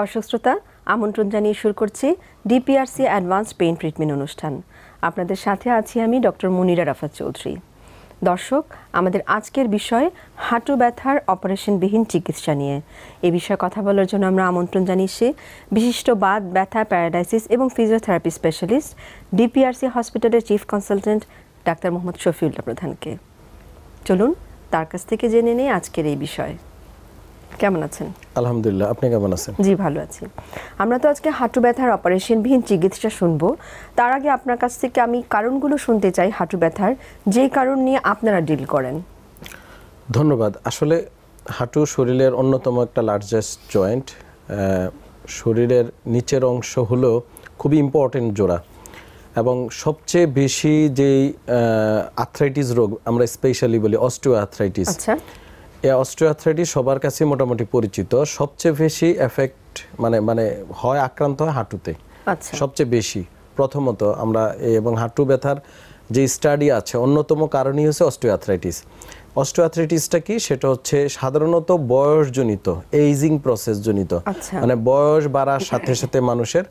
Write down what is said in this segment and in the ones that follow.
দর্শক শ্রোতা আমন্ত্রণ জানিয়ে শুরু করছি ডিপিআরসি অ্যাডভান্স পেইন ট্রিটমেন্ট অনুষ্ঠান আপনাদের সাথে আছি আমি ডক্টর মুনিরা রাফাত চৌধুরী দর্শক আমাদের আজকের বিষয় হাঁটু ব্যথার অপারেশনবিহীন চিকিৎসা নিয়ে এ বিষয়ে কথা বলার জন্য আমরা আমন্ত্রণ জানিয়েছি বিশিষ্ট বাদ ব্যথা প্যারাডাইসিস এবং ফিজিওথেরাপি স্পেশালিস্ট ডিপিআরসি হসপিটালের চিফ কনসালটেন্ট ডাক্তার মোহাম্মদ শফিউল্লা প্রধানকে চলুন তার কাছ থেকে জেনে নেই আজকের এই বিষয় কেমন আছেন আলহামদুলিল্লাহ আপনি কেমন আছেন জি ভালো আছি আমরা তো আজকে হাঁটু ব্যথার অপারেশন চিকিৎসা শুনবো তার আগে আপনার কাছ থেকে আমি কারণগুলো শুনতে চাই হাঁটু ব্যথার যে কারণ নিয়ে আপনারা ডিল করেন ধন্যবাদ আসলে হাঁটু শরীরের অন্যতম একটা লার্জেস্ট জয়েন্ট শরীরের নিচের অংশ হলো খুবই ইম্পর্টেন্ট জোড়া এবং সবচেয়ে বেশি যেই আর্থ্রাইটিস রোগ আমরা স্পেশালি বলি অস্টিও আর্থ্রাইটিস আচ্ছা অস্ট্রিয়াথ্রাইটি সবার কাছে মোটামুটি পরিচিত সবচেয়ে বেশি এফেক্ট মানে মানে হয় আক্রান্ত হয় হাঁটুতে আচ্ছা। সবচেয়ে বেশি প্রথমত আমরা এবং হাঁটু ব্যথার যে স্টাডি আছে অন্যতম কারণই হচ্ছে অস্ট্রিয়াথ্রাইটিস অস্ট্রিয়াথ্রাইটিসটা কি সেটা হচ্ছে সাধারণত বয়সজনিত এইজিং প্রসেসজনিত আচ্ছা। মানে বয়স বাড়ার সাথে সাথে মানুষের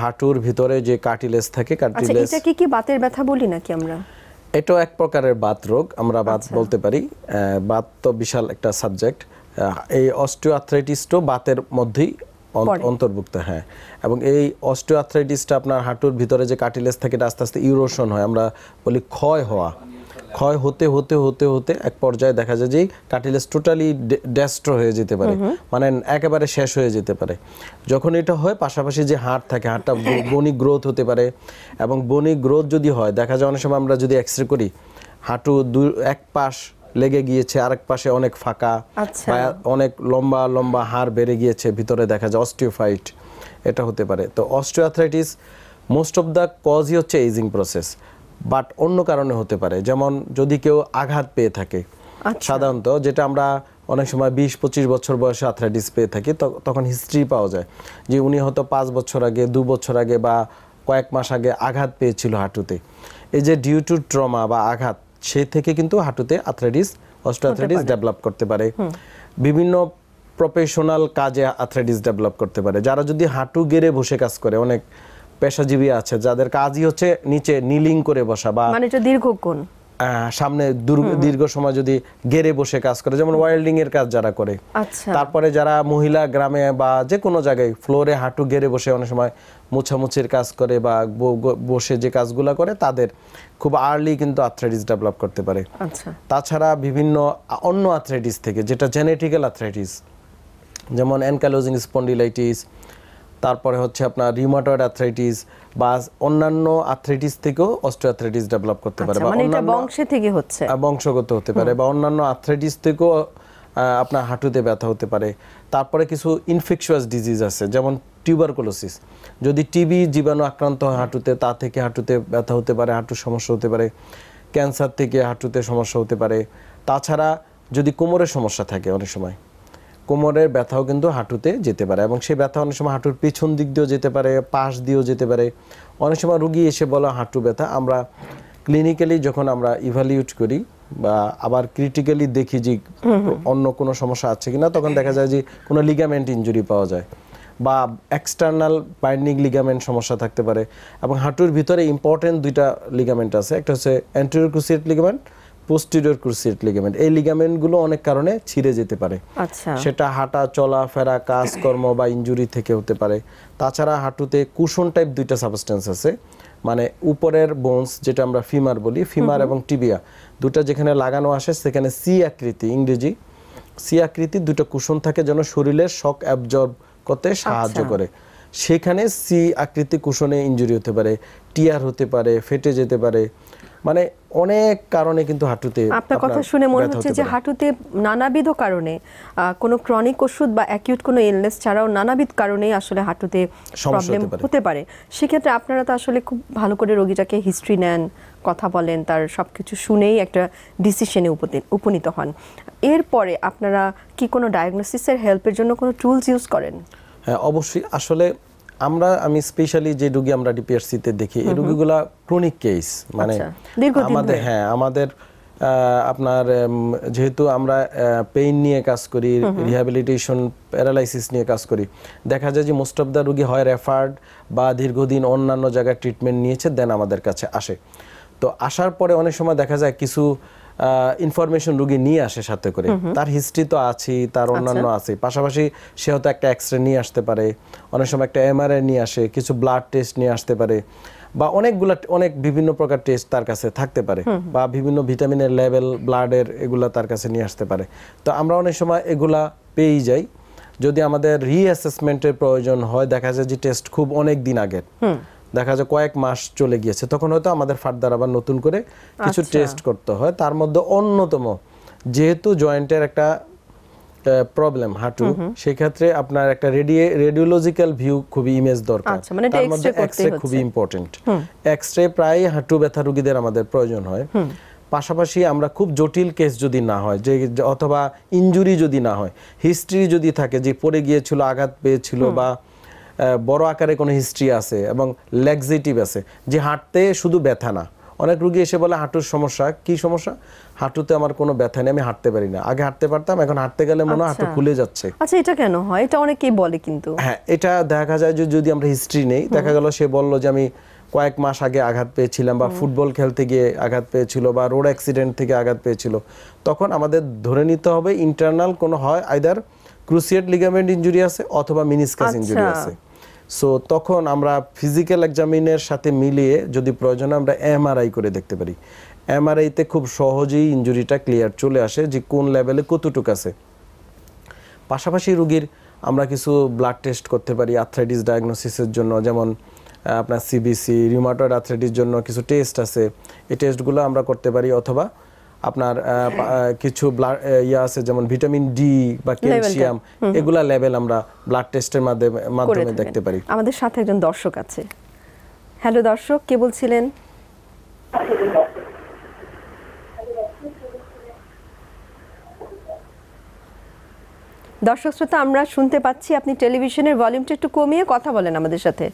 হাঁটুর ভিতরে যে কার্টিলেস থাকে কাটিলেস এটা কি কি বাতের ব্যথা বলি নাকি আমরা এটাও এক প্রকারের বাত রোগ আমরা বাত আচ্ছা। বলতে পারি বাত তো বিশাল একটা সাবজেক্ট এই অস্টিওআর্থ্রাইটিসটো বাতের মধ্যেই অন্তর্ভুক্ত হ্যাঁ এবং এই অস্টিওআথ্রাইটিসটা আপনার হাঁটুর ভিতরে যে কাটিলেস থাকে আস্তে আস্তে ইউরোশন হয় আমরা বলি ক্ষয় হওয়া ক্ষয় হতে হতে হতে হতে এক পর্যায়ে দেখা যায় যে কার্টিলেজ টোটালি ড্যাস্ট্রো হয়ে যেতে পারে মানে একেবারে শেষ হয়ে যেতে পারে যখন এটা হয় পাশাপাশি যে হাড় থাকে হাড়টা বনি গ্রোথ হতে পারে এবং বনি গ্রোথ যদি হয় দেখা যায় অনেক সময় আমরা যদি এক্স রে করি হাঁটু দু এক পাশ লেগে গিয়েছে আরেক পাশে অনেক ফাঁকা আচ্ছা। অনেক লম্বা লম্বা হাড় বেড়ে গিয়েছে ভিতরে দেখা যায় অস্টিওফাইট এটা হতে পারে তো অস্টিওথ্রাইটিস মোস্ট অফ দ্য কজই হচ্ছে এজিং প্রসেস বাট অন্য কারণে হতে পারে যেমন যদি কেউ আঘাত পেয়ে থাকে আচ্ছা। সাধারণত যেটা আমরা অনেক সময় বিশ পঁচিশ বছর বয়সে আথরাইটিস পেয়ে থাকি তখন হিস্ট্রি পাওয়া যায় যে উনি হয়তো পাঁচ বছর আগে দু বছর আগে বা কয়েক মাস আগে আঘাত পেয়েছিল হাঁটুতে এই যে ডিউ টু ট্রমা বা আঘাত সে থেকে কিন্তু হাঁটুতে আথরাইটিস অস্ট্রোআর্থ্রাইটিস ডেভেলপ করতে পারে বিভিন্ন প্রফেশনাল কাজে আথরাইটিস ডেভেলপ করতে পারে যারা যদি হাঁটু গেড়ে বসে কাজ করে অনেক পেশাজীবী আছে যাদের কাজই হচ্ছে নিচে নিলিং করে বসা বা মানে দীর্ঘক্ষণ সামনে দীর্ঘ সময় যদি গেরে বসে কাজ করে যেমন ওয়েল্ডিং এর কাজ যারা করে আচ্ছা। তারপরে যারা মহিলা গ্রামে বা যে কোনো জায়গায় ফ্লোরে হাঁটু গেরে বসে অনেক সময় মুছামুছির কাজ করে বা বসে যে কাজগুলো করে তাদের খুব আর্লি কিন্তু আর্থ্রাইটিস ডেভেলপ করতে পারে আচ্ছা। তাছাড়া বিভিন্ন অন্য আর্থ্রাইটিস থেকে যেটা জেনেটিক্যাল আর্থ্রাইটিস যেমন অ্যানকালোজিং স্পন্ডিলাইটিস তারপরে হচ্ছে আপনার রিউমাটয়েড অ্যাথ্রাইটিস বা অন্যান্য অ্যাথ্রাইটিস থেকেও অস্ট্রোঅ্যাথ্রাইটিস ডেভেলপ করতে পারে আচ্ছা, বা মানে অন্যান্য বংশে থেকে হচ্ছে বংশগত হতে পারে বা অন্যান্য অ্যাথ্রাইটিস থেকেও আপনার হাঁটুতে ব্যথা হতে পারে তারপরে কিছু ইনফেকশুয়াস ডিজিজ আছে যেমন টিউবারকুলোসিস যদি টিবি জীবাণু আক্রান্ত হয় হাঁটুতে তা থেকে হাঁটুতে ব্যথা হতে পারে হাঁটুর সমস্যা হতে পারে ক্যান্সার থেকে হাঁটুতে সমস্যা হতে পারে তাছাড়া যদি কোমরের সমস্যা থাকে অনেক সময় কোমরের ব্যথাও কিন্তু হাঁটুতে যেতে পারে এবং সেই ব্যথা অনেক সময় হাঁটুর পিছন দিক দিয়েও যেতে পারে পাশ দিয়েও যেতে পারে অনেক সময় রুগী এসে বলো হাঁটু ব্যথা আমরা ক্লিনিক্যালি যখন আমরা ইভ্যালিউট করি বা আবার ক্রিটিক্যালি দেখি যে অন্য কোনো সমস্যা আছে কিনা তখন দেখা যায় যে কোনো লিগামেন্ট ইঞ্জুরি পাওয়া যায় বা এক্সটার্নাল বাইন্ডিং লিগামেন্ট সমস্যা থাকতে পারে এবং হাঁটুর ভিতরে ইম্পর্টেন্ট দুইটা লিগামেন্ট আছে একটা হচ্ছে anterior cruciate ligament posterior cruciate ligament এই লিগামেন্টগুলো অনেক কারণে ছিঁড়ে যেতে পারে আচ্ছা সেটা হাঁটা চলা ফেরা কাজকর্ম বা ইনজুরি থেকে হতে পারে তাছাড়া হাঁটুতে কুশন টাইপ দুইটা সাবস্টেন্স আছে মানে উপরের বোনস যেটা আমরা ফিমার বলি ফিমার এবং টিবিয়া দুটা যেখানে লাগানো আসে সেখানে সি আকৃতি ইংরেজি সি আকৃতি দুটো কুশন থাকে যেন শরীরের শক অ্যাবজর্ব করতে সাহায্য করে সেখানে সি আকৃতি কুশনে ইঞ্জুরি হতে পারে টিয়ার হতে পারে ফেটে যেতে পারে মানে অনেক কারণে কিন্তু হাঁটুতে আপনার কথা শুনে মনে হচ্ছে যে হাঁটুতে নানাবিধ কারণে কোনো ক্রনিক ওষুধ বা অ্যাকিউট কোনো ইলনেস ছাড়াও নানাবিধ কারণে আসলে হাঁটুতে প্রবলেম হতে পারে সেক্ষেত্রে আপনারা তো আসলে খুব ভালো করে রোগীটাকে হিস্ট্রি নেন কথা বলেন তার সব কিছু শুনেই একটা ডিসিশনে উপনীত হন এরপরে আপনারা কি কোনো ডায়াগনোসিসের হেল্পের জন্য কোনো টুলস ইউজ করেন হ্যাঁ অবশ্যই আসলে আমরা আমি স্পেশালি যে রুগী আমরা ডিপিআরসিতে দেখি এই রুগীগুলা ক্রনিক কেস মানে আচ্ছা, আমাদের হ্যাঁ আমাদের আপনার যেহেতু আমরা পেইন নিয়ে কাজ করি রিহ্যাবিলিটেশন প্যারালাইসিস নিয়ে কাজ করি দেখা যায় যে মোস্ট অফ দ্য রুগী হয় রেফার্ড বা দীর্ঘদিন অন্যান্য জায়গায় ট্রিটমেন্ট নিয়েছে দেন আমাদের কাছে আসে তো আসার পরে অনেক সময় দেখা যায় কিছু ইনফরমেশন রুগী নিয়ে আসে সাথে করে তার হিস্ট্রি তো আছে তার আচ্ছা। অন্যান্য আছে পাশাপাশি সে হয়তো একটা এক্সরে নিয়ে আসতে পারে অনেক সময় একটা এমআরএ নিয়ে আসে কিছু ব্লাড টেস্ট নিয়ে আসতে পারে বা অনেকগুলা অনেক বিভিন্ন প্রকার টেস্ট তার কাছে থাকতে পারে বা বিভিন্ন ভিটামিনের লেভেল ব্লাডের এগুলা তার কাছে নিয়ে আসতে পারে তো আমরা অনেক সময় এগুলা পেয়েই যাই যদি আমাদের রিঅ্যাসেসমেন্টের প্রয়োজন হয় দেখা যায় যে টেস্ট খুব অনেক দিন আগের দেখা যায় কয়েক মাস চলে গিয়েছে তখন হয়তো আমাদের ফার্দার আবার নতুন করে কিছু টেস্ট আচ্ছা। করতে হয় তার মধ্যে অন্যতম যেহেতু জয়েন্টের একটা প্রবলেম হাঁটু সেক্ষেত্রে আপনার একটা রেডিয়ে রেডিওলজিক্যাল ভিউ খুবই ইমেজ দরকার আচ্ছা, মানে তার মধ্যে এক্সরে খুবই ইম্পর্টেন্ট এক্সরে প্রায় হাঁটু ব্যথা রুগীদের আমাদের প্রয়োজন হয় পাশাপাশি আমরা খুব জটিল কেস যদি না হয় যে অথবা ইঞ্জুরি যদি না হয় হিস্ট্রি যদি থাকে যে পড়ে গিয়েছিল আঘাত পেয়েছিল বা বড় আকারে কোনো হিস্ট্রি আছে এবং লেগজিটিভ আছে যে হাঁটতে শুধু ব্যথা না অনেক রুগী এসে বলে হাঁটুর সমস্যা কি সমস্যা হাঁটুতে আমার কোনো ব্যথা নেই আমি হাঁটতে পারি না আগে হাঁটতে পারতাম এখন হাঁটতে গেলে মনে হাঁটু আচ্ছা। খুলে যাচ্ছে আচ্ছা এটা কেন হয় এটা অনেকেই বলে কিন্তু হ্যাঁ এটা দেখা যায় যে যদি আমরা হিস্ট্রি নেই দেখা গেল সে বলল যে আমি কয়েক মাস আগে আঘাত পেয়েছিলাম বা ফুটবল খেলতে গিয়ে আঘাত পেয়েছিল বা রোড অ্যাক্সিডেন্ট থেকে আঘাত পেয়েছিল তখন আমাদের ধরে নিতে হবে ইন্টারনাল কোনো হয় আইদার ক্রুসিয়েট লিগামেন্ট ইঞ্জুরি আছে অথবা মিনিস্কাস আচ্ছা। ইঞ্জুরি আছে সো তখন আমরা ফিজিক্যাল এক্সামিনের সাথে মিলিয়ে যদি প্রয়োজন আমরা এমআরআই করে দেখতে পারি এমআরআইতে খুব সহজেই ইঞ্জুরিটা ক্লিয়ার চলে আসে যে কোন লেভেলে কতটুক আছে পাশাপাশি রুগীর আমরা কিছু ব্লাড টেস্ট করতে পারি আর্থ্রাইটিস ডায়াগনোসিসের জন্য যেমন আপনার সিবিসি রিউমাটয়েড আর্থ্রাইটিস জন্য কিছু টেস্ট আছে এই টেস্টগুলো আমরা করতে পারি অথবা আপনার কিছু ইয়া আছে যেমন ভিটামিন ডি বা ক্যালসিয়াম এগুলা লেভেল আমরা ব্লাড টেস্টের মাধ্যমে দেখতে পারি আমাদের সাথে একজন দর্শক আছে হ্যালো দর্শক কে বলছিলেন দর্শক শ্রোতা আমরা শুনতে পাচ্ছি আপনি টেলিভিশনের ভলিউমটা একটু কমিয়ে কথা বলেন আমাদের সাথে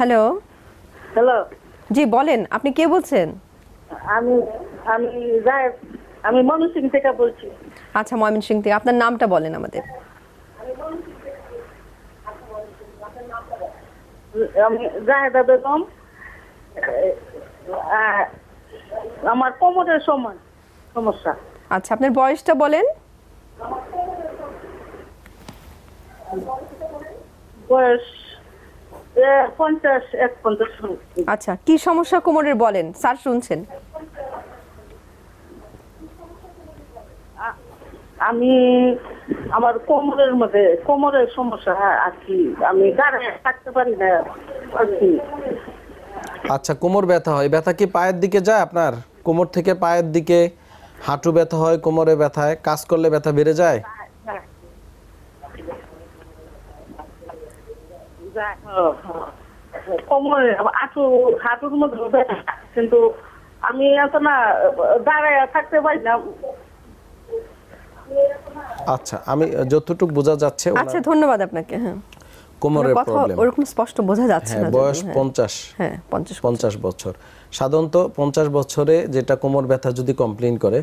হ্যালো হ্যালো জি বলেন আপনি কে বলছেন আমি আমি আমি সিং থেকে বলছি আচ্ছা সিং থেকে আপনার নামটা বলেন আমাদের জাহেদা বেগম আমার কোমরের সমান সমস্যা আচ্ছা আপনার বয়সটা বলেন বয়স আচ্ছা কি সমস্যা কোমরের বলেন স্যার শুনছেন আমি আমার কোমরের মধ্যে কোমরের সমস্যা হ্যাঁ, আর কি আমি দাঁড়ায় থাকতে পারি না আর কি আচ্ছা কোমর ব্যথা হয় ব্যথা কি পায়ের দিকে যায় আপনার কোমর থেকে পায়ের দিকে হাঁটু ব্যথা হয় কোমরে ব্যথায় কাজ করলে ব্যথা বেড়ে যায় আচ্ছা আমি যতটুকু বোঝা যাচ্ছে আচ্ছা ধন্যবাদ আপনাকে হ্যাঁ কোমরের প্রবলেম ওরকম স্পষ্ট বোঝা যাচ্ছে না হ্যাঁ, বয়স 50 হ্যাঁ 50 50 হ্যাঁ, বছর সাধারণত 50 বছরে যেটা কোমর ব্যথা যদি কমপ্লেইন করে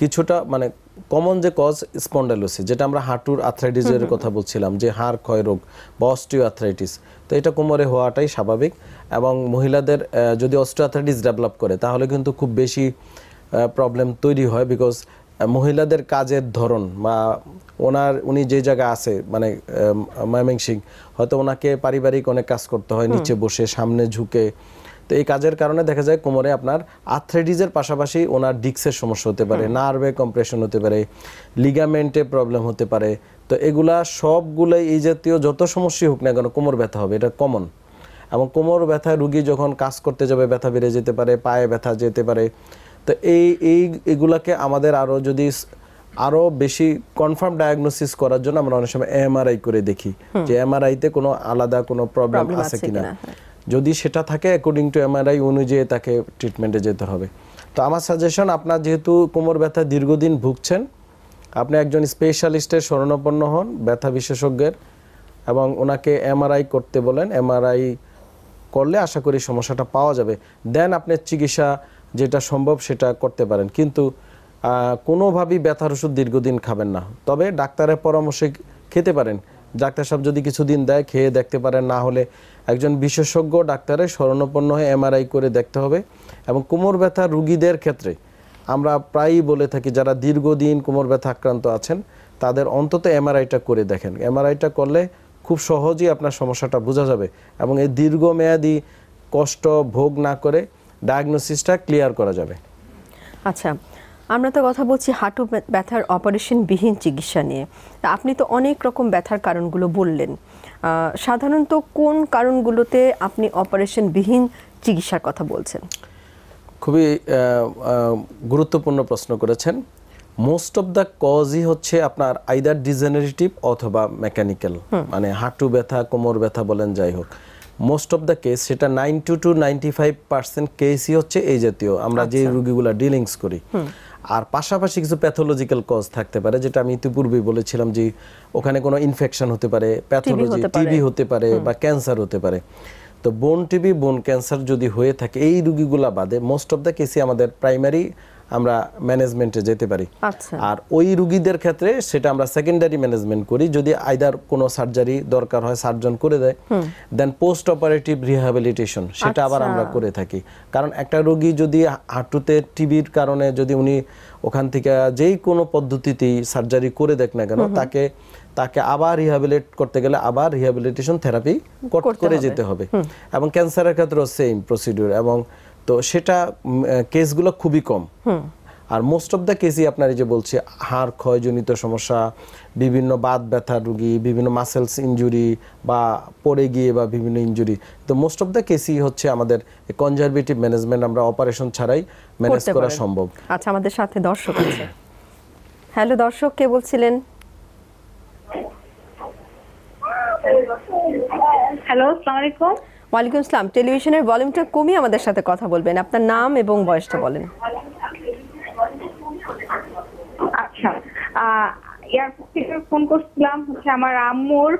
কিছুটা মানে কমন যে কজ স্পন্ডালোসিস যেটা আমরা হাঁটুর আর্থ্রাইটিসের কথা বলছিলাম যে হাড় ক্ষয় রোগ বা অস্টিও আর্থ্রাইটিস তো এটা কোমরে হওয়াটাই স্বাভাবিক এবং মহিলাদের যদি অস্টিও ডেভেলপ করে তাহলে কিন্তু খুব বেশি প্রবলেম তৈরি হয় বিকজ মহিলাদের কাজের ধরন বা ওনার উনি যে জায়গায় আছে মানে ময়মিংসিং হয়তো ওনাকে পারিবারিক অনেক কাজ করতে হয় নিচে বসে সামনে ঝুঁকে তো এই কাজের কারণে দেখা যায় কোমরে আপনার আথ্রেডিজের পাশাপাশি ওনার ডিক্সের সমস্যা হতে পারে নার্ভে কম্প্রেশন হতে পারে লিগামেন্টে প্রবলেম হতে পারে তো এগুলা সবগুলো এই জাতীয় যত সমস্যাই হোক না কেন কোমর ব্যথা হবে এটা কমন এবং কোমর ব্যথা রুগী যখন কাজ করতে যাবে ব্যথা বেড়ে যেতে পারে পায়ে ব্যথা যেতে পারে তো এই এই এগুলাকে আমাদের আরও যদি আরও বেশি কনফার্ম ডায়াগনোসিস করার জন্য আমরা অনেক সময় এমআরআই করে দেখি যে এমআরআইতে কোনো আলাদা কোনো প্রবলেম আছে কিনা হ্যাঁ। যদি সেটা থাকে অ্যাকর্ডিং টু এমআরআই অনুযায়ী তাকে ট্রিটমেন্টে যেতে হবে তো আমার সাজেশন আপনার যেহেতু কোমর ব্যথা দীর্ঘদিন ভুগছেন আপনি একজন স্পেশালিস্টের স্মরণাপন্ন হন ব্যথা বিশেষজ্ঞের এবং ওনাকে এমআরআই করতে বলেন এমআরআই করলে আশা করি সমস্যাটা পাওয়া যাবে দেন আপনার চিকিৎসা যেটা সম্ভব সেটা করতে পারেন কিন্তু কোনোভাবেই ব্যথার ওষুধ দীর্ঘদিন খাবেন না তবে ডাক্তারের পরামর্শে খেতে পারেন ডাক্তার সাহেব যদি কিছুদিন দেয় খেয়ে দেখতে পারেন না হলে একজন বিশেষজ্ঞ ডাক্তারের স্মরণাপন্ন হয়ে এমআরআই করে দেখতে হবে এবং কোমর ব্যথা রুগীদের ক্ষেত্রে আমরা প্রায়ই বলে থাকি যারা দীর্ঘদিন কোমর ব্যথা আক্রান্ত আছেন তাদের অন্তত এমআরআইটা করে দেখেন এমআরআইটা করলে খুব সহজেই আপনার সমস্যাটা বোঝা যাবে এবং এই দীর্ঘমেয়াদি কষ্ট ভোগ না করে ডায়াগনোসিসটা ক্লিয়ার করা যাবে আচ্ছা আমরা তো কথা বলছি হাঁটু ব্যথার অপারেশনবিহীন চিকিৎসা নিয়ে আপনি তো অনেক রকম ব্যথার কারণগুলো বললেন সাধারণত কোন কারণগুলোতে আপনি অপারেশনবিহীন চিকিৎসার কথা বলছেন খুবই গুরুত্বপূর্ণ প্রশ্ন করেছেন মোস্ট অফ দ্য কজই হচ্ছে আপনার আইদার ডিজেনারেটিভ অথবা মেকানিক্যাল মানে হাঁটু ব্যথা কোমর ব্যথা বলেন যাই হোক মোস্ট অফ দ্য কেস সেটা ninety two ninety five percent কেসই হচ্ছে এই জাতীয় আমরা যে রুগীগুলো ডিলিংস করি আর পাশাপাশি কিছু প্যাথোলজিক্যাল কজ থাকতে পারে যেটা আমি ইতিপূর্বেই বলেছিলাম যে ওখানে কোনো ইনফেকশন হতে পারে প্যাথোলজি টিবি হতে পারে বা ক্যান্সার হতে পারে তো বোন টিবি বোন ক্যান্সার যদি হয়ে থাকে এই রুগীগুলা বাদে মোস্ট অফ দ্য কেসি আমাদের প্রাইমারি আমরা ম্যানেজমেন্টে যেতে পারি আচ্ছা। আর ওই রুগীদের ক্ষেত্রে সেটা আমরা সেকেন্ডারি ম্যানেজমেন্ট করি যদি আইদার কোনো সার্জারি দরকার হয় সার্জন করে দেয় দেন পোস্ট অপারেটিভ রিহ্যাবিলিটেশন সেটা আবার আচ্ছা। আমরা করে থাকি কারণ একটা রুগী যদি হাঁটুতে টিভির কারণে যদি উনি ওখান থেকে যেই কোনো পদ্ধতিতেই সার্জারি করে দেখ না কেন তাকে তাকে আবার রিহ্যাবিলিট করতে গেলে আবার রিহ্যাবিলিটেশন থেরাপি করে যেতে হবে এবং ক্যান্সারের ক্ষেত্রেও সেম প্রসিডিউর এবং তো সেটা কেসগুলো খুবই কম আর মোস্ট অফ দ্য কেসই আপনার এই যে বলছে হাড় ক্ষয়জনিত সমস্যা বিভিন্ন বাত ব্যথা রুগী বিভিন্ন মাসেলস ইঞ্জুরি বা পড়ে গিয়ে বা বিভিন্ন ইঞ্জুরি তো মোস্ট অফ দ্য কেসই হচ্ছে আমাদের কনজারভেটিভ ম্যানেজমেন্ট আমরা অপারেশন ছাড়াই ম্যানেজ করা সম্ভব আচ্ছা আমাদের সাথে দর্শক আছে হ্যালো দর্শক কে বলছিলেন হ্যালো আসসালামু আলাইকুম ওয়ালাইকুম আসসালাম টেলিভিশনের ভলিউমটা কমিয়ে আমাদের সাথে কথা বলবেন আপনার নাম এবং বয়সটা বলেন আচ্ছা এয়ারপোর্ট থেকে ফোন করছিলাম হচ্ছে আমার আম্মুর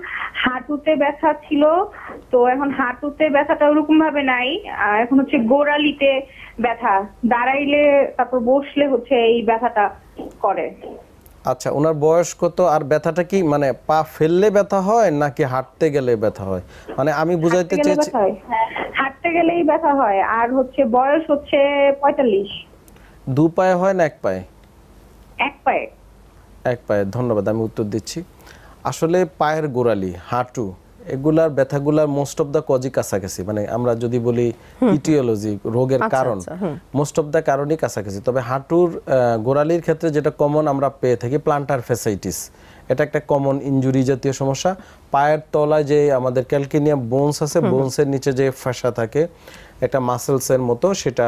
হাঁটুতে ব্যথা ছিল তো এখন হাঁটুতে ব্যথাটা ওরকম ভাবে নাই এখন হচ্ছে গোড়ালিতে ব্যথা দাঁড়াইলে তারপর বসলে হচ্ছে এই ব্যথাটা করে আচ্ছা ওনার বয়স কত আর ব্যথাটা কি মানে পা ফেললে ব্যথা হয় নাকি হাঁটতে গেলে ব্যথা হয় মানে আমি বুঝাইতে চেয়েছি হ্যাঁ, হাঁটতে গেলেই ব্যথা হয় আর হচ্ছে বয়স হচ্ছে 45 দু পায়ে হয় না এক পায়ে এক পায়ে এক পায়ে ধন্যবাদ আমি উত্তর দিচ্ছি আসলে পায়ের গোড়ালি হাঁটু এগুলার ব্যথাগুলার মোস্ট অফ দা কজই কাছাকাছি মানে আমরা যদি বলি ইটিওলজি রোগের আচ্ছা, কারণ মোস্ট অফ দা কারণই কাছাকাছি তবে হাঁটুর গোড়ালির ক্ষেত্রে যেটা কমন আমরা পেয়ে থাকি প্লান্টার ফেসাইটিস এটা একটা কমন ইঞ্জুরি জাতীয় সমস্যা পায়ের তলায় যে আমাদের ক্যালকিনিয়াম বোনস আছে বোনসের নিচে যে ফাঁসা থাকে একটা মাসেলসের মতো সেটা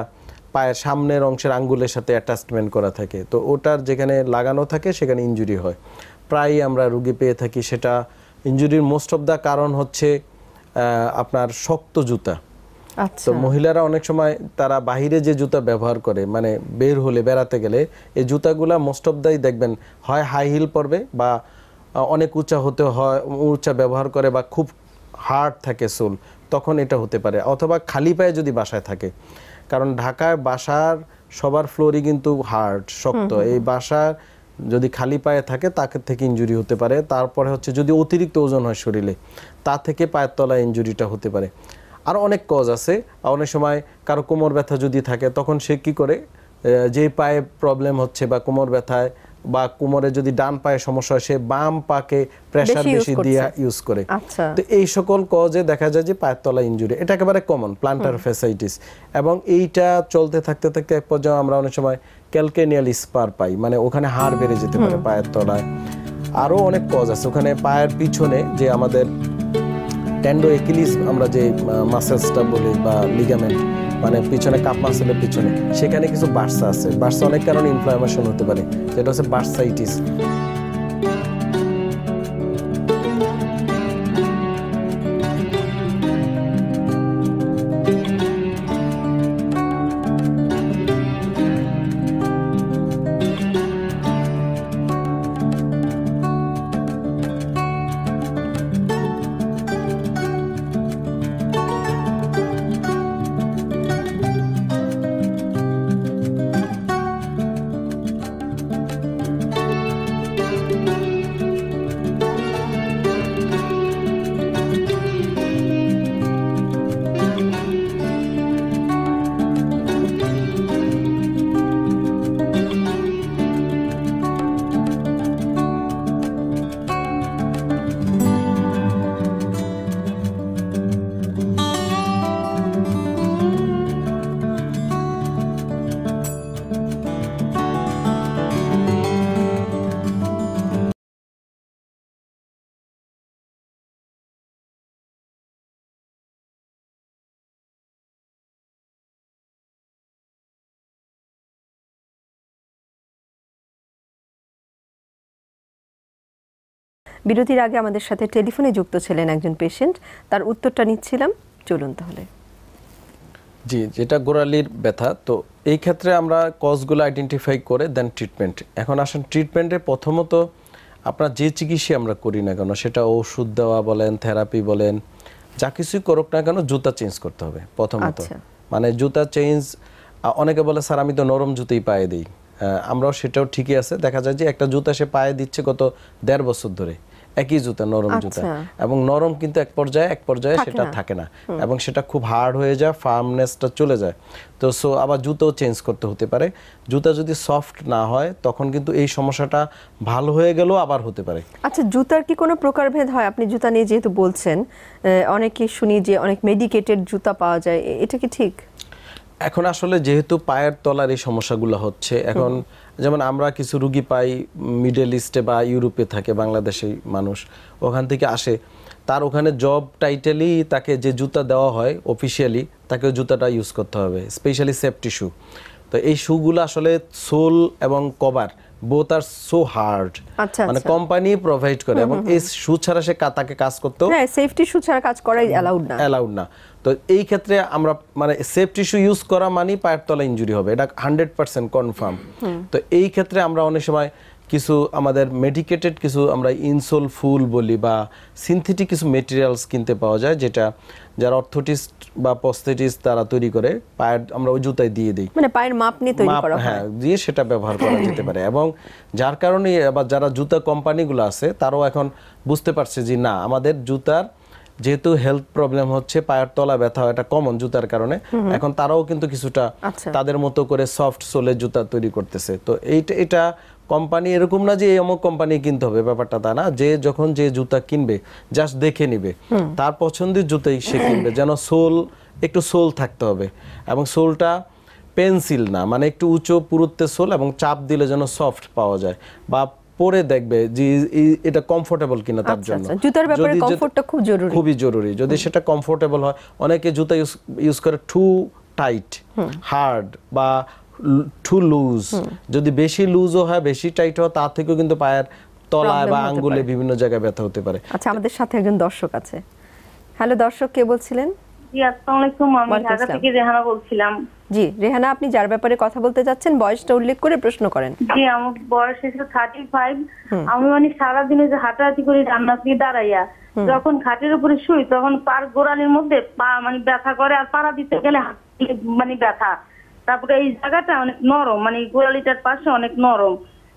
পায়ের সামনের অংশের আঙ্গুলের সাথে অ্যাটাচমেন্ট করা থাকে তো ওটার যেখানে লাগানো থাকে সেখানে ইঞ্জুরি হয় প্রায়ই আমরা রুগী পেয়ে থাকি সেটা ইঞ্জুরির মোস্ট অফ দ্য কারণ হচ্ছে আপনার শক্ত জুতা আচ্ছা। তো মহিলারা অনেক সময় তারা বাহিরে যে জুতা ব্যবহার করে মানে বের হলে বেড়াতে গেলে এই জুতাগুলা মোস্ট অফ দাই দেখবেন হয় হাই হিল পরবে বা অনেক উঁচা হতে হয় উঁচা ব্যবহার করে বা খুব হার্ড থাকে সোল তখন এটা হতে পারে অথবা খালি পায়ে যদি বাসায় থাকে কারণ ঢাকায় বাসার সবার ফ্লোরই কিন্তু হার্ড শক্ত এই বাসার যদি খালি পায়ে থাকে তাকে থেকে ইঞ্জুরি হতে পারে তারপরে হচ্ছে যদি অতিরিক্ত ওজন হয় শরীরে তা থেকে পায়ের তলায় ইঞ্জুরিটা হতে পারে আর অনেক কজ আছে অনেক সময় কারো কোমর ব্যথা যদি থাকে তখন সে কি করে যে পায়ে প্রবলেম হচ্ছে বা কোমর ব্যথায় বা কোমরে যদি ডান পায়ে সমস্যা সে বাম পাকে প্রেশার বেশি দিয়ে ইউজ করে আচ্ছা। তো এই সকল কজে দেখা যায় যে পায়ের তলা ইঞ্জুরি এটা একেবারে কমন প্লান্টার ফেসাইটিস এবং এইটা চলতে থাকতে থাকতে এক পর্যায়ে আমরা অনেক সময় ক্যালকেনিয়াল স্পার পাই মানে ওখানে হাড় বেড়ে যেতে পারে পায়ের তলায় আরও অনেক কজ আছে ওখানে পায়ের পিছনে যে আমাদের ট্যান্ডো একিলিস আমরা যে মাসেলসটা বলি বা লিগামেন্ট মানে পিছনে কাপ মাসেলের পিছনে সেখানে কিছু বার্সা আছে বার্সা অনেক কারণে ইনফ্লামেশন হতে পারে যেটা হচ্ছে বার্সাইটিস বিরতির আগে আমাদের সাথে টেলিফোনে যুক্ত ছিলেন একজন পেশেন্ট তার উত্তরটা নিচ্ছিলাম চলুন তাহলে জি যেটা গোড়ালির ব্যথা তো এই ক্ষেত্রে আমরা কজগুলো আইডেন্টিফাই করে দেন ট্রিটমেন্ট এখন আসেন ট্রিটমেন্টে প্রথমত আপনার যে চিকিৎসা আমরা করি না কেন সেটা ওষুধ দেওয়া বলেন থেরাপি বলেন যা কিছুই করুক না কেন জুতা চেঞ্জ করতে হবে প্রথমত আচ্ছা। মানে জুতা চেঞ্জ অনেকে বলে স্যার আমি তো নরম জুতেই পায়ে দিই আমরাও সেটাও ঠিকই আছে দেখা যায় যে একটা জুতা সে পায়ে দিচ্ছে গত দেড় বছর ধরে একই জুতা নরম আচ্ছা। জুতা এবং নরম কিন্তু এক পর্যায়ে এক পর্যায়ে সেটা থাকে না এবং সেটা খুব হার্ড হয়ে যায় ফার্মনেসটা চলে যায় তো সো আবার জুতো চেঞ্জ করতে হতে পারে জুতা যদি সফট না হয় তখন কিন্তু এই সমস্যাটা ভালো হয়ে গেলেও আবার হতে পারে আচ্ছা জুতার কি কোনো প্রকারভেদ হয় আপনি জুতা নিয়ে যেহেতু বলছেন অনেকে শুনি যে অনেক মেডিকেটেড জুতা পাওয়া যায় এটা কি ঠিক এখন আসলে যেহেতু পায়ের তলার এই সমস্যাগুলো হচ্ছে এখন যেমন আমরা কিছু রুগী পাই মিডল ইস্টে বা ইউরোপে থাকে বাংলাদেশি মানুষ ওখান থেকে আসে তার ওখানে জব টাইটেলই তাকে যে জুতা দেওয়া হয় অফিসিয়ালি তাকে জুতাটা ইউজ করতে হবে স্পেশালি সেফটি শু তো এই শুগুলো আসলে সোল এবং কভার বোথ আর সো হার্ড মানে কোম্পানি আচ্ছা। প্রোভাইড করে এবং এই শু ছাড়া সে তাকে কাজ করতেও সেফটি হ্যাঁ, শু ছাড়া কাজ করাই অ্যালাউড না অ্যালাউড না তো এই ক্ষেত্রে আমরা মানে সেফ টিস্যু ইউজ করা মানেই পায়ের তলা ইঞ্জুরি হবে এটা হান্ড্রেড পার্সেন্ট কনফার্ম তো এই ক্ষেত্রে আমরা অনেক সময় কিছু আমাদের মেডিকেটেড কিছু আমরা ইনসোল ফুল বলি বা সিনথেটিক কিছু মেটেরিয়ালস কিনতে পাওয়া যায় যেটা যারা অর্থোটিস্ট বা পস্থেটিস্ট তারা তৈরি করে পায়ের আমরা ওই জুতায় দিয়ে দিই মানে পায়ের মাপ নিয়ে তৈরি করা হ্যাঁ দিয়ে সেটা ব্যবহার করা যেতে পারে এবং যার কারণে আবার যারা জুতা কোম্পানিগুলো আছে তারাও এখন বুঝতে পারছে যে না আমাদের জুতার যেহেতু হেলথ প্রবলেম হচ্ছে পায়ের তলা ব্যথা এটা কমন জুতার কারণে এখন তারাও কিন্তু কিছুটা আচ্ছা। তাদের মতো করে সফট সোলে জুতা তৈরি করতেছে তো এইটা এটা কোম্পানি এরকম না যে এই অমুক কোম্পানি কিনতে হবে ব্যাপারটা তা না যে যখন যে জুতা কিনবে জাস্ট দেখে নিবে তার পছন্দের জুতাই সে কিনবে যেন সোল একটু সোল থাকতে হবে এবং সোলটা পেন্সিল না মানে একটু উঁচু পুরুত্বের সোল এবং চাপ দিলে যেন সফট পাওয়া যায় বা পরে দেখবে যে এটা কমফোর্টেবল কিনা তার আচ্ছা, জন্য আচ্ছা। জুতার ব্যাপারে কমফোর্টটা খুব জরুরি খুবই জরুরি যদি সেটা কমফোর্টেবল হয় অনেকে জুতা ইউজ করে টু টাইট হার্ড বা টু লুজ যদি বেশি লুজও হয় বেশি টাইট হয় তার থেকেও কিন্তু পায়ের তলায় বা আঙ্গুলে বিভিন্ন জায়গায় ব্যথা হতে পারে আচ্ছা আমাদের সাথে একজন দর্শক আছে হ্যালো দর্শক কে বলছিলেন জি আসসালামু আলাইকুম আমি ঢাকা থেকে রেহানা বলছিলাম জি রেহানা আপনি যার ব্যাপারে কথা বলতে যাচ্ছেন বয়সটা উল্লেখ করে প্রশ্ন করেন জি আমার বয়স এসে থার্টি ফাইভ আমি মানে সারাদিনে যে হাঁটাহাঁটি করি রান্না দিয়ে দাঁড়াইয়া যখন খাটের উপরে শুই তখন পার গোড়ালির মধ্যে পা মানে ব্যথা করে আর পাড়া দিতে গেলে মানে ব্যথা তারপরে এই জায়গাটা অনেক নরম মানে গোড়ালিটার পাশে অনেক নরম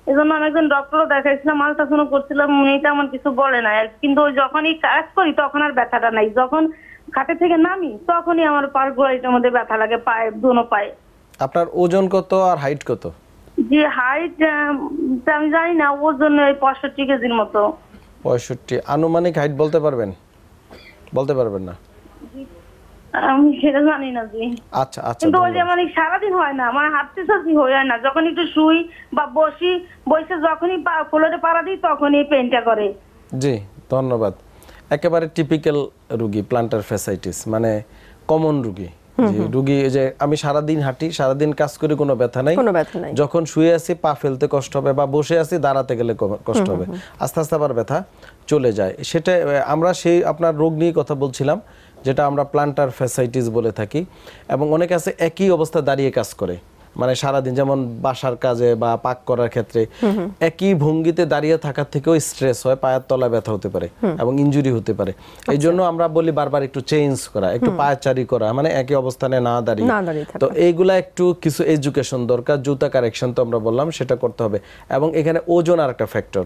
এই জন্য আমি একজন ডক্টরও দেখাইছিলাম আলট্রাসাউন্ড করছিলাম এটা আমার কিছু বলে না কিন্তু যখনই কাজ করি তখন আর ব্যথাটা নাই যখন খাটে থেকে নামি তখনই আমার পার গোড়ালিটার মধ্যে ব্যথা লাগে পায়ে দুনো পায়ে আপনার ওজন কত আর হাইট কত জি হাইট আমি জানি না ওজন ওই পঁয়ষট্টি কেজির মতো পঁয়ষট্টি আনুমানিক হাইট বলতে পারবেন বলতে পারবেন না আমি সেটা জানি না জি আচ্ছা আচ্ছা কিন্তু ওই যে মানে সারাদিন হয় না আমার মানে হাঁটতে সাথে হয় না যখন একটু শুই বা বসি বসে যখনই ফ্লোরে পাড়া দিই তখনই পেনটা করে জি ধন্যবাদ একেবারে টিপিক্যাল রুগী প্লান্টার ফেসাইটিস মানে কমন রুগী রুগী যে আমি সারাদিন হাঁটি সারাদিন কাজ করি কোনো ব্যথা নাই যখন শুয়ে আছি পা ফেলতে কষ্ট হবে বা বসে আছি দাঁড়াতে গেলে কষ্ট হবে আস্তে আস্তে আবার ব্যথা চলে যায় সেটা আমরা সেই আপনার রোগ নিয়ে কথা বলছিলাম যেটা আমরা প্লান্টার ফ্যাসাইটিস বলে থাকি এবং অনেকে আছে একই অবস্থা দাঁড়িয়ে কাজ করে মানে সারাদিন যেমন বাসার কাজে বা পাক করার ক্ষেত্রে একই ভঙ্গিতে দাঁড়িয়ে থাকার থেকেও স্ট্রেস হয় পায়ের তলা ব্যথা হতে পারে এবং ইঞ্জুরি হতে পারে আচ্ছা। এই জন্য আমরা বলি বারবার একটু চেঞ্জ করা একটু পায়চারি করা মানে একই অবস্থানে না দাঁড়িয়ে তো এইগুলা একটু কিছু এডুকেশন দরকার জুতা কারেকশন তো আমরা বললাম সেটা করতে হবে এবং এখানে ওজন আর একটা ফ্যাক্টর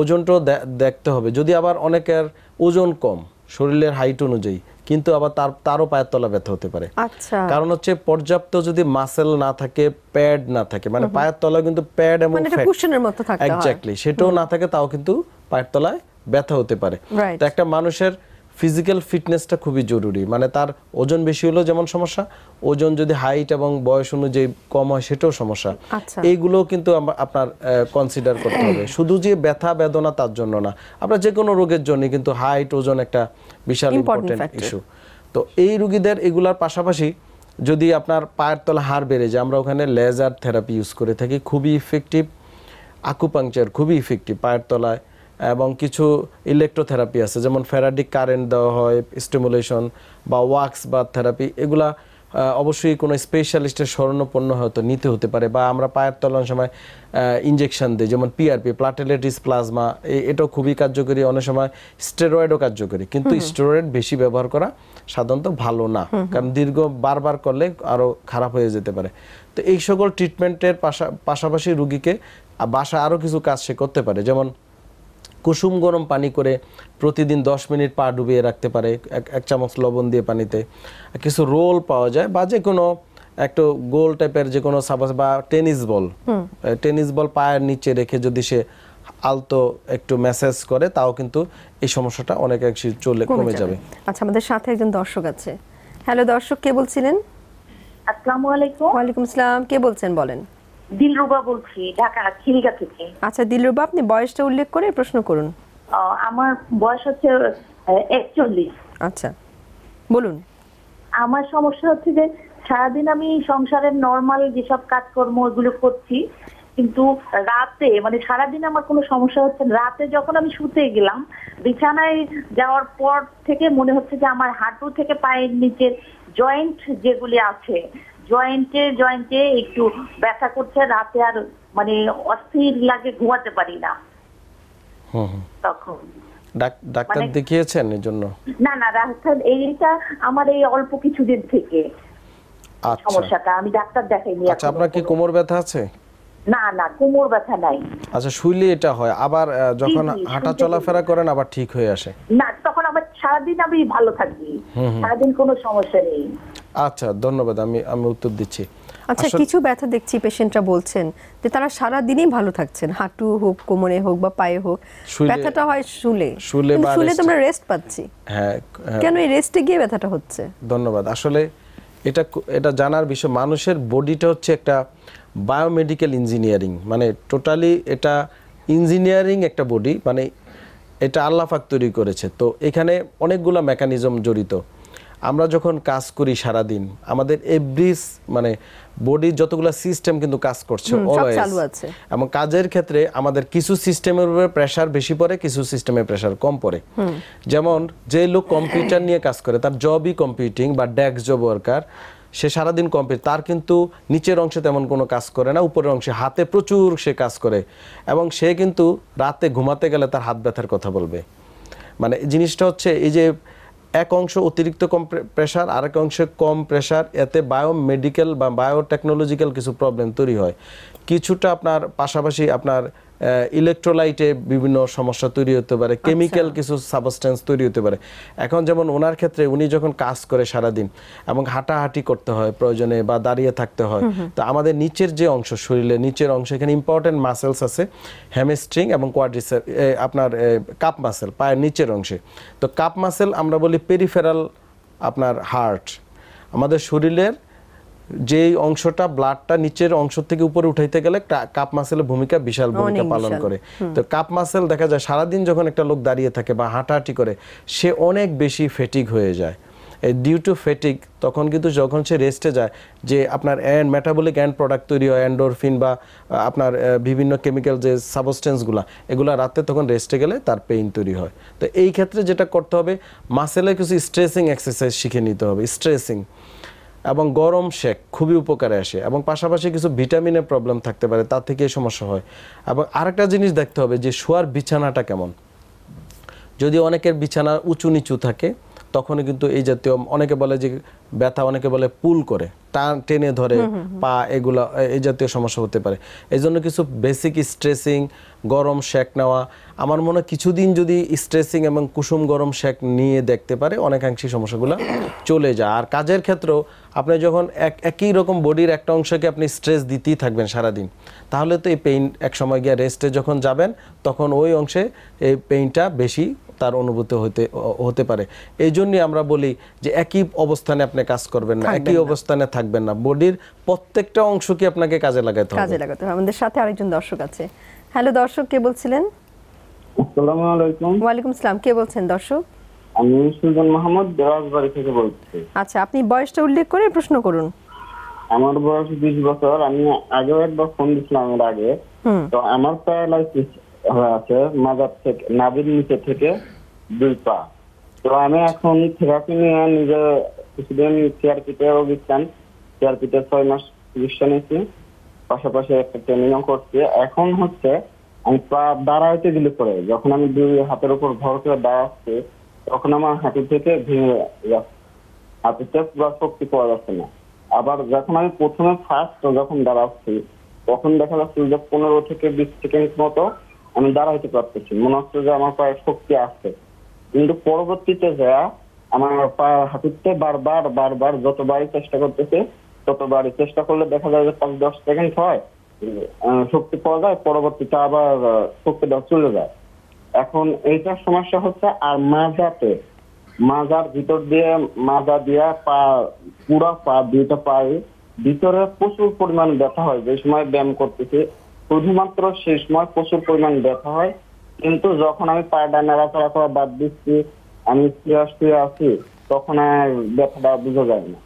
ওজনটাও দেখতে হবে যদি আবার অনেকের ওজন কম শরীরের হাইট অনুযায়ী কিন্তু আবার তার তারও পায়ের তলা ব্যথা হতে পারে আচ্ছা। কারণ হচ্ছে পর্যাপ্ত যদি মাসেল না থাকে প্যাড না থাকে মানে পায়ের তলা কিন্তু প্যাড এবং মানে এক্স্যাক্টলি সেটাও না থাকে তাও কিন্তু পায়ের তলায় ব্যথা হতে পারে তো একটা মানুষের ফিজিক্যাল ফিটনেসটা খুবই জরুরি মানে তার ওজন বেশি হলেও যেমন সমস্যা ওজন যদি হাইট এবং বয়স অনুযায়ী কম হয় সেটাও সমস্যা আচ্ছা। এইগুলো কিন্তু আপনার কনসিডার করতে হবে শুধু যে ব্যথা বেদনা তার জন্য না আপনার যে কোনো রোগের জন্য কিন্তু হাইট ওজন একটা বিশাল ইম্পর্টেন্ট ইস্যু তো এই রুগীদের এগুলার পাশাপাশি যদি আপনার পায়ের তলা হাড় বেড়ে যায় আমরা ওখানে লেজার থেরাপি ইউজ করে থাকি খুবই ইফেক্টিভ আকুপাংচার খুবই ইফেক্টিভ পায়ের তলায় এবং কিছু ইলেকট্রোথেরাপি আছে যেমন ফেরাডিক কারেন্ট দেওয়া হয় স্টিমুলেশন বা ওয়াক্স বা থেরাপি এগুলা অবশ্যই কোনো স্পেশালিস্টের স্বর্ণপণ্য হয়তো নিতে হতে পারে বা আমরা পায়ের তলান সময় ইঞ্জেকশন দিই যেমন পিআরপি প্লাটেলেটিস প্লাজমা এটাও খুবই কার্যকরী অনেক সময় স্টেরয়েডও কার্যকরী কিন্তু স্টেরয়েড বেশি ব্যবহার করা সাধারণত ভালো না কারণ দীর্ঘ বারবার করলে আরও খারাপ হয়ে যেতে পারে তো এই সকল ট্রিটমেন্টের পাশাপাশি রুগীকে বাসা আরও কিছু কাজ সে করতে পারে যেমন কুসুম গরম পানি করে প্রতিদিন 10 মিনিট পা ডুবিয়ে রাখতে পারে এক চামচ লবণ দিয়ে পানিতে কিছু রোল পাওয়া যায় বা যে কোনো একটা গোল টাইপের যে কোনো সাবাস বা টেনিস বল টেনিস বল পায়ের নিচে রেখে যদি সে আলতো একটু মেসেজ করে তাও কিন্তু এই সমস্যাটা অনেকাংশে চলে কমে যাবে আচ্ছা আমাদের সাথে একজন দর্শক আছে হ্যালো দর্শক কে বলছিলেন আসসালামু আলাইকুম ওয়া আলাইকুম আসসালাম কে বলছেন বলেন দিলরুবা বলছি ঢাকা খিলগা থেকে আচ্ছা দিলরুবা আপনি বয়সটা উল্লেখ করে প্রশ্ন করুন আমার বয়স হচ্ছে একচল্লিশ আচ্ছা বলুন আমার সমস্যা হচ্ছে যে সারাদিন আমি সংসারের নর্মাল যেসব কাজকর্ম ওগুলো করছি কিন্তু রাতে মানে সারাদিন আমার কোনো সমস্যা হচ্ছে রাতে যখন আমি শুতে গেলাম বিছানায় যাওয়ার পর থেকে মনে হচ্ছে যে আমার হাঁটু থেকে পায়ের নিচের জয়েন্ট যেগুলি আছে জয়েন্টে জয়েন্টে একটু ব্যথা করছে রাতে আর মানে অস্থির লাগে ঘুমাতে পারি না তখন ডাক্তার মানে দেখিয়েছেন জন্য না না ডাক্তার এইটা আমার এই অল্প কিছুদিন থেকে আচ্ছা। সমস্যাটা আমি ডাক্তার দেখাইনি আচ্ছা আপনার কি কোমর ব্যথা আছে না না কোমর ব্যথা নাই আচ্ছা শুইলে এটা হয় আবার যখন হাঁটা চলাফেরা করেন আবার ঠিক হয়ে আসে না তখন আবার সারাদিন আমি ভালো থাকি সারাদিন কোনো সমস্যা নেই আচ্ছা ধন্যবাদ আমি আমি উত্তর দিচ্ছি আচ্ছা কিছু ব্যথা দেখছি পেশেন্টরা বলছেন যে তারা সারা দিনই ভালো থাকছেন হাঁটু হোক কোমরে হোক বা পায়ে হোক ব্যথাটা হয় শুলে শুলে শুলে তোমরা রেস্ট পাচ্ছি হ্যাঁ, হ্যাঁ কেন এই রেস্টে গিয়ে ব্যথাটা হচ্ছে ধন্যবাদ আসলে এটা এটা জানার বিষয় মানুষের বডিটা হচ্ছে একটা বায়োমেডিক্যাল ইঞ্জিনিয়ারিং মানে টোটালি এটা ইঞ্জিনিয়ারিং একটা বডি মানে এটা আল্লাহাক তৈরি করেছে তো এখানে অনেকগুলো মেকানিজম জড়িত আমরা যখন কাজ করি সারা দিন আমাদের এভরি মানে বডির যতগুলো সিস্টেম কিন্তু কাজ করছে এবং কাজের ক্ষেত্রে আমাদের কিছু সিস্টেমের উপরে প্রেসার বেশি পড়ে কিছু সিস্টেমে প্রেসার কম পড়ে যেমন যে লোক কম্পিউটার নিয়ে কাজ করে তার জবই কম্পিউটিং বা ডেস্ক জব ওয়ার্কার সে সারাদিন কম্পিউটার তার কিন্তু নিচের অংশে তেমন কোনো কাজ করে না উপরের অংশে হাতে প্রচুর সে কাজ করে এবং সে কিন্তু রাতে ঘুমাতে গেলে তার হাত ব্যথার কথা বলবে মানে জিনিসটা হচ্ছে এই যে এক অংশ অতিরিক্ত কম প্রেশার আর এক অংশে কম প্রেশার এতে বায়ো মেডিকেল বা বায়োটেকনোলজিক্যাল কিছু প্রবলেম তৈরি হয় কিছুটা আপনার পাশাপাশি আপনার ইলেকট্রোলাইটে বিভিন্ন সমস্যা তৈরি হতে পারে কেমিক্যাল আচ্ছা। কিছু সাবস্টেন্স তৈরি হতে পারে এখন যেমন ওনার ক্ষেত্রে উনি যখন কাজ করে সারা দিন এবং হাঁটাহাঁটি করতে হয় প্রয়োজনে বা দাঁড়িয়ে থাকতে হয় তো আমাদের নিচের যে অংশ শরীরে নিচের অংশ এখানে ইম্পর্টেন্ট মাসেলস আছে হ্যামেস্ট্রিং এবং কোয়াড্রিসেপ আপনার কাপ মাসেল পায়ের নিচের অংশে তো কাপ মাসেল আমরা বলি পেরিফেরাল আপনার হার্ট আমাদের শরীরের যে অংশটা ব্লাডটা নিচের অংশ থেকে উপরে উঠাইতে গেলে কাপ মাসেলের ভূমিকা বিশাল ভূমিকা পালন করে তো কাপ মাসেল দেখা যায় সারাদিন যখন একটা লোক দাঁড়িয়ে থাকে বা হাঁটাহাঁটি করে সে অনেক বেশি ফেটিক হয়ে যায় ডিউ টু ফেটিক তখন কিন্তু যখন সে রেস্টে যায় যে আপনার অ্যান্ড মেটাবলিক অ্যান্ড প্রোডাক্ট তৈরি হয় অ্যান্ডোরফিন বা আপনার বিভিন্ন কেমিক্যাল যে সাবস্টেন্সগুলো এগুলো রাতে তখন রেস্টে গেলে তার পেইন তৈরি হয় তো এই ক্ষেত্রে যেটা করতে হবে মাসেলে কিছু স্ট্রেসিং এক্সারসাইজ শিখে নিতে হবে স্ট্রেসিং এবং গরম শেক খুবই উপকারে আসে এবং পাশাপাশি কিছু ভিটামিনের প্রবলেম থাকতে পারে তার থেকে সমস্যা হয় এবং আরেকটা জিনিস দেখতে হবে যে শোয়ার বিছানাটা কেমন যদি অনেকের বিছানা উঁচু নিচু থাকে তখন কিন্তু এই জাতীয় অনেকে বলে যে ব্যথা অনেকে বলে পুল করে টান টেনে ধরে পা এগুলো এই জাতীয় সমস্যা হতে পারে এই জন্য কিছু বেসিক স্ট্রেসিং গরম শেক নেওয়া আমার মনে হয় কিছুদিন যদি স্ট্রেসিং এবং কুসুম গরম শেক নিয়ে দেখতে পারে অনেকাংশে সমস্যাগুলো চলে যায় আর কাজের ক্ষেত্রেও আপনি যখন এক একই রকম বডির একটা অংশকে আপনি স্ট্রেস দিতেই থাকবেন সারাদিন তাহলে তো এই পেইন এক সময় গিয়ে রেস্টে যখন যাবেন তখন ওই অংশে এই পেইনটা বেশি তার অনুভূতি হতে হতে পারে এই জন্যই আমরা বলি যে একই অবস্থানে আপনি কাজ করবেন না একই অবস্থানে থাকবেন না বডির প্রত্যেকটা অংশ কি আপনাকে কাজে লাগাইতে হবে কাজে লাগাতে হবে আমাদের সাথে আরেকজন দর্শক আছে হ্যালো দর্শক কে বলছিলেন আসসালামু আলাইকুম ওয়া আলাইকুম সালাম কে বলছেন দর্শক আমি সুলতান মাহমুদ রাজবাড়ি থেকে বলছি আচ্ছা আপনি বয়সটা উল্লেখ করে প্রশ্ন করুন আমার বয়স বিশ বছর আমি আগেও একবার ফোন দিয়েছিলাম এর আগে তো আমার প্যারালাইসিস হয়ে আছে মাজার থেকে নাভির নিচে থেকে দুই পা তো আমি এখন থেরাপি নিয়ে নিজের কিছুদিন সিআরপিতে অভিজ্ঞান সিআরপিতে ছয় মাস চিকিৎসা নিয়েছি পাশাপাশি একটা ট্রেনিংও করছি এখন হচ্ছে আমি পা দাঁড়াইতে গেলে পরে যখন আমি দুই হাতের উপর ভর করে দাঁড়াচ্ছি তখন আমার হাঁটু থেকে ভেঙে যাচ্ছে হাঁটুতে পুরো শক্তি পাওয়া যাচ্ছে না আবার যখন আমি প্রথমে ফার্স্ট যখন দাঁড়াচ্ছি তখন দেখা যাচ্ছে যে পনেরো থেকে বিশ সেকেন্ড মতো আমি দাঁড়াইতে পারতেছি মনে হচ্ছে যে আমার পায়ের শক্তি আছে কিন্তু পরবর্তীতে যা আমার পায়ের হাঁটুতে বারবার বারবার যতবারই চেষ্টা করতেছে ততবারই চেষ্টা করলে দেখা যায় যে পাঁচ দশ সেকেন্ড হয় শক্তি পাওয়া যায় পরবর্তীতে আবার শক্তি চলে যায় এখন এইটার সমস্যা হচ্ছে আর মাজাতে মাজার ভিতর দিয়ে মাজা দিয়া পা পুরা পা দুইটা পায়ে ভিতরে প্রচুর পরিমাণ ব্যথা হয় যে সময় ব্যায়াম করতেছে শুধুমাত্র সেই সময় প্রচুর পরিমাণ ব্যথা হয় কিন্তু যখন আমি পায়টা নাড়াচাড়া করা বাদ দিচ্ছি আমি শুয়ে আছি তখন আর ব্যথাটা বুঝা যায় না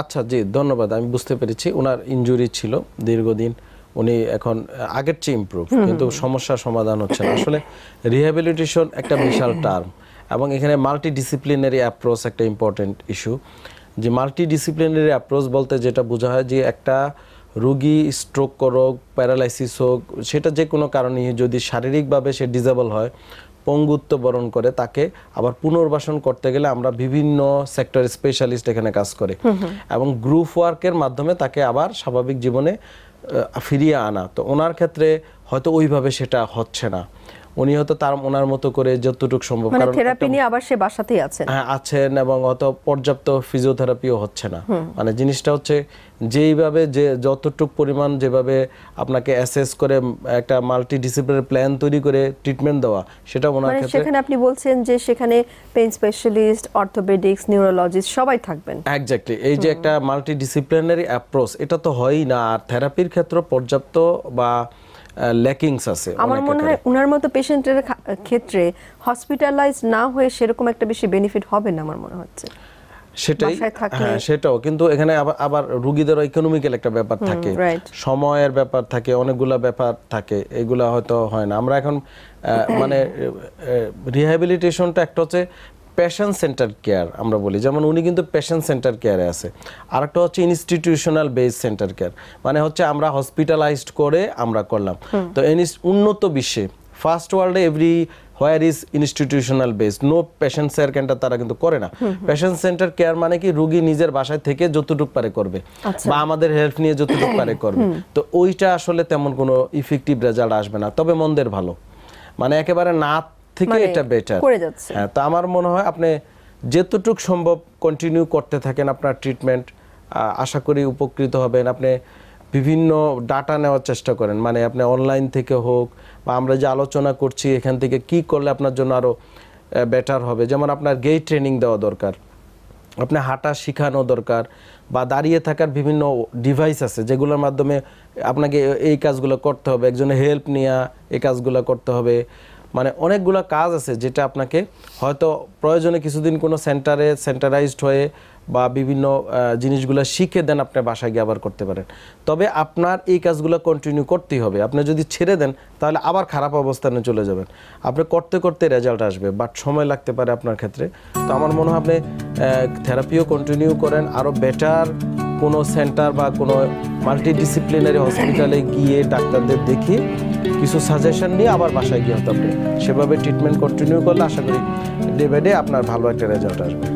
আচ্ছা জি ধন্যবাদ আমি বুঝতে পেরেছি ওনার ইঞ্জুরি ছিল দীর্ঘদিন উনি এখন আগের চেয়ে ইম্প্রুভ কিন্তু সমস্যা সমাধান হচ্ছে না আসলে রিহ্যাবিলিটেশন একটা বিশাল টার্ম এবং এখানে মাল্টি ডিসিপ্লিনারি অ্যাপ্রোচ একটা ইম্পর্টেন্ট ইস্যু যে মাল্টি ডিসিপ্লিনারি অ্যাপ্রোচ বলতে যেটা বোঝা হয় যে একটা রুগী স্ট্রোক হোক প্যারালাইসিস হোক সেটা যে কোনো কারণে যদি শারীরিকভাবে সে ডিজেবল হয় পঙ্গুত্ব বরণ করে তাকে আবার পুনর্বাসন করতে গেলে আমরা বিভিন্ন সেক্টর স্পেশালিস্ট এখানে কাজ করে এবং গ্রুপ ওয়ার্কের মাধ্যমে তাকে আবার স্বাভাবিক জীবনে ফিরিয়ে আনা তো ওনার ক্ষেত্রে হয়তো ওইভাবে সেটা হচ্ছে না উনি হয়তো তার ওনার মতো করে যতটুকু সম্ভব থেরাপি মানে নিয়ে আবার সে বাসাতেই আছেন হ্যাঁ আছেন এবং অত পর্যাপ্ত ফিজিওথেরাপিও হচ্ছে না মানে জিনিসটা হচ্ছে যেইভাবে যে যতটুক পরিমাণ যেভাবে আপনাকে অ্যাসেস করে একটা মাল্টি ডিসিপ্লিনের প্ল্যান তৈরি করে ট্রিটমেন্ট দেওয়া সেটা ওনার মানে ক্ষেত্রে সেখানে আপনি বলছেন যে সেখানে পেইন স্পেশালিস্ট অর্থোপেডিক্স নিউরোলজিস্ট সবাই থাকবেন এক্স্যাক্টলি এই যে একটা মাল্টি ডিসিপ্লিনারি অ্যাপ্রোচ এটা তো হয়ই না আর থেরাপির ক্ষেত্রে পর্যাপ্ত বা ল্যাকিংস আছে আমার মনে হয় উনার মতো পেশেন্টের ক্ষেত্রে হসপিটালাইজ না হয়ে সেরকম একটা বেশি বেনিফিট হবে না আমার মনে হচ্ছে সেটাই হ্যাঁ সেটাও কিন্তু এখানে আবার রুগীদেরও ইকোনমিক্যাল একটা ব্যাপার থাকে সময়ের ব্যাপার থাকে অনেকগুলা ব্যাপার থাকে এগুলা হয়তো হয় না আমরা এখন মানে রিহ্যাবিলিটেশনটা একটা হচ্ছে পেশেন্ট সেন্টার কেয়ার আমরা বলি যেমন উনি কিন্তু পেশেন্ট সেন্টার কেয়ারে আছে একটা হচ্ছে ইনস্টিটিউশনাল বেস সেন্টার কেয়ার মানে হচ্ছে আমরা হসপিটালাইজড করে আমরা করলাম তো উন্নত বিশ্বে ফার্স্ট ওয়ার্ল্ডে everywhere is institutional base no patient care centre তারা কিন্তু করে না পেশেন্ট সেন্টার কেয়ার মানে কি রুগী নিজের বাসায় থেকে যতটুকু পারে করবে আচ্ছা। বা আমাদের হেল্প নিয়ে যতটুক পারে করবে তো ওইটা আসলে তেমন কোনো ইফেক্টিভ রেজাল্ট আসবে না তবে মন্দের ভালো মানে একেবারে না থেকে মানে এটা বেটার করে যাচ্ছে হ্যাঁ তো আমার মনে হয় আপনি যতটুকু সম্ভব কন্টিনিউ করতে থাকেন আপনার ট্রিটমেন্ট আশা করি উপকৃত হবেন আপনি বিভিন্ন ডাটা নেওয়ার চেষ্টা করেন মানে আপনি অনলাইন থেকে হোক বা আমরা যে আলোচনা করছি এখান থেকে কি করলে আপনার জন্য আরও বেটার হবে যেমন আপনার গেই ট্রেনিং দেওয়া দরকার আপনার হাঁটা শেখানো দরকার বা দাঁড়িয়ে থাকার বিভিন্ন ডিভাইস আছে যেগুলোর মাধ্যমে আপনাকে এই কাজগুলো করতে হবে একজনের হেল্প নেওয়া এই কাজগুলো করতে হবে মানে অনেকগুলো কাজ আছে যেটা আপনাকে হয়তো প্রয়োজনে কিছুদিন কোনো সেন্টারে সেন্টারাইজড হয়ে বা বিভিন্ন জিনিসগুলো শিখে দেন আপনি বাসায় গিয়ে আবার করতে পারেন তবে আপনার এই কাজগুলো কন্টিনিউ করতেই হবে আপনি যদি ছেড়ে দেন তাহলে আবার খারাপ অবস্থানে চলে যাবেন আপনি করতে করতে রেজাল্ট আসবে বাট সময় লাগতে পারে আপনার ক্ষেত্রে তো আমার মনে হয় আপনি থেরাপিও কন্টিনিউ করেন আরও বেটার কোনো সেন্টার বা কোনো মাল্টিডিসিপ্লিনারি হসপিটালে গিয়ে ডাক্তারদের দেখিয়ে কিছু সাজেশন নিয়ে আবার বাসায় গিয়ে হতে আপনি সেভাবে ট্রিটমেন্ট কন্টিনিউ করলে আশা করি ডে বাই ডে আপনার ভালো একটা রেজাল্ট আসবে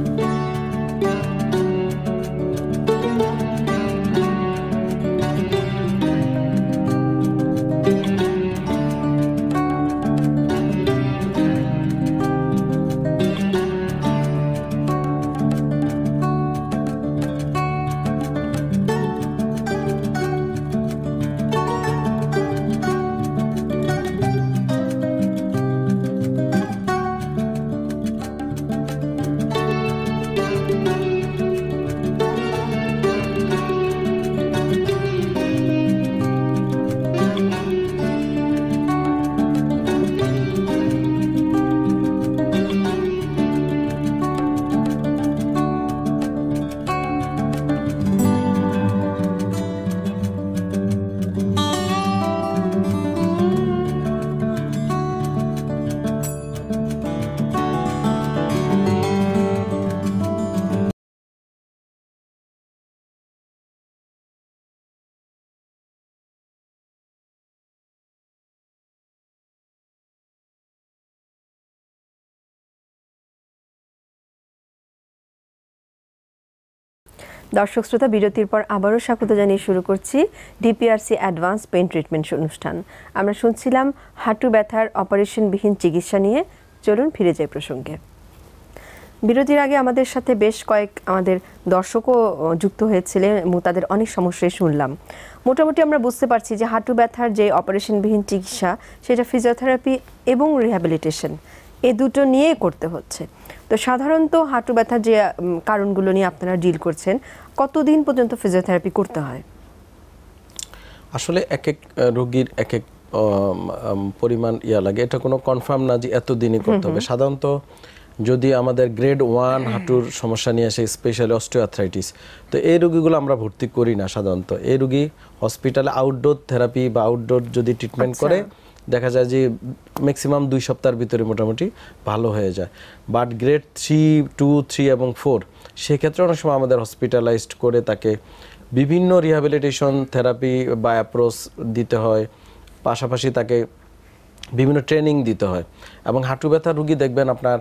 দর্শক শ্রোতা বিরতির পর আবারও স্বাগত জানিয়ে শুরু করছি ডিপিআরসি অ্যাডভান্স পেন ট্রিটমেন্ট অনুষ্ঠান আমরা শুনছিলাম হাঁটু ব্যথার অপারেশনবিহীন চিকিৎসা নিয়ে চলুন ফিরে যাই প্রসঙ্গে বিরতির আগে আমাদের সাথে বেশ কয়েক আমাদের দর্শকও যুক্ত হয়েছিলে এবং তাদের অনেক সমস্যায় শুনলাম মোটামুটি আমরা বুঝতে পারছি যে হাঁটু ব্যথার যে অপারেশনবিহীন চিকিৎসা সেটা ফিজিওথেরাপি এবং রিহ্যাবিলিটেশন এ দুটো নিয়েই করতে হচ্ছে তো সাধারণত হাঁটু ব্যথা যে কারণগুলো নিয়ে আপনারা ডিল করছেন কতদিন পর্যন্ত ফিজিওথেরাপি করতে হয় আসলে এক এক রোগীর এক এক পরিমাণ ইয়া লাগে এটা কোনো কনফার্ম না যে এতদিনই করতে হবে সাধারণত যদি আমাদের গ্রেড ওয়ান হাঁটুর সমস্যা নিয়ে আসে স্পেশালি অস্টিওথ্রাইটিস তো এই রুগীগুলো আমরা ভর্তি করি না সাধারণত এই রুগী হসপিটালে আউটডোর থেরাপি বা আউটডোর যদি ট্রিটমেন্ট আচ্ছা। করে দেখা যায় যে ম্যাক্সিমাম দুই সপ্তাহের ভিতরে মোটামুটি ভালো হয়ে যায় but grade three two three এবং ফোর সেক্ষেত্রে অনেক সময় আমাদের হসপিটালাইজড করে তাকে বিভিন্ন রিহ্যাবিলিটেশন থেরাপি বা অ্যাপ্রোচ দিতে হয় পাশাপাশি তাকে বিভিন্ন ট্রেনিং দিতে হয় এবং হাঁটু ব্যথা রুগী দেখবেন আপনার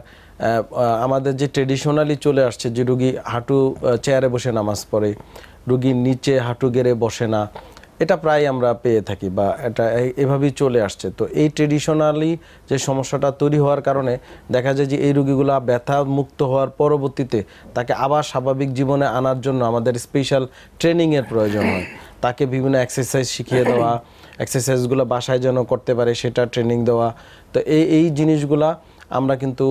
আমাদের যে ট্রেডিশনালি চলে আসছে যে রুগী হাঁটু চেয়ারে বসে নামাজ পড়ে রুগী নিচে হাঁটু গেড়ে বসে না এটা প্রায় আমরা পেয়ে থাকি বা এটা এভাবেই চলে আসছে তো এই ট্রেডিশনালি যে সমস্যাটা তৈরি হওয়ার কারণে দেখা যায় যে এই রুগীগুলো ব্যথা মুক্ত হওয়ার পরবর্তীতে তাকে আবার স্বাভাবিক জীবনে আনার জন্য আমাদের স্পেশাল ট্রেনিংয়ের প্রয়োজন হয় তাকে বিভিন্ন এক্সারসাইজ শিখিয়ে দেওয়া এক্সারসাইজগুলো বাসায় যেন করতে পারে সেটা ট্রেনিং দেওয়া তো এই এই জিনিসগুলা আমরা কিন্তু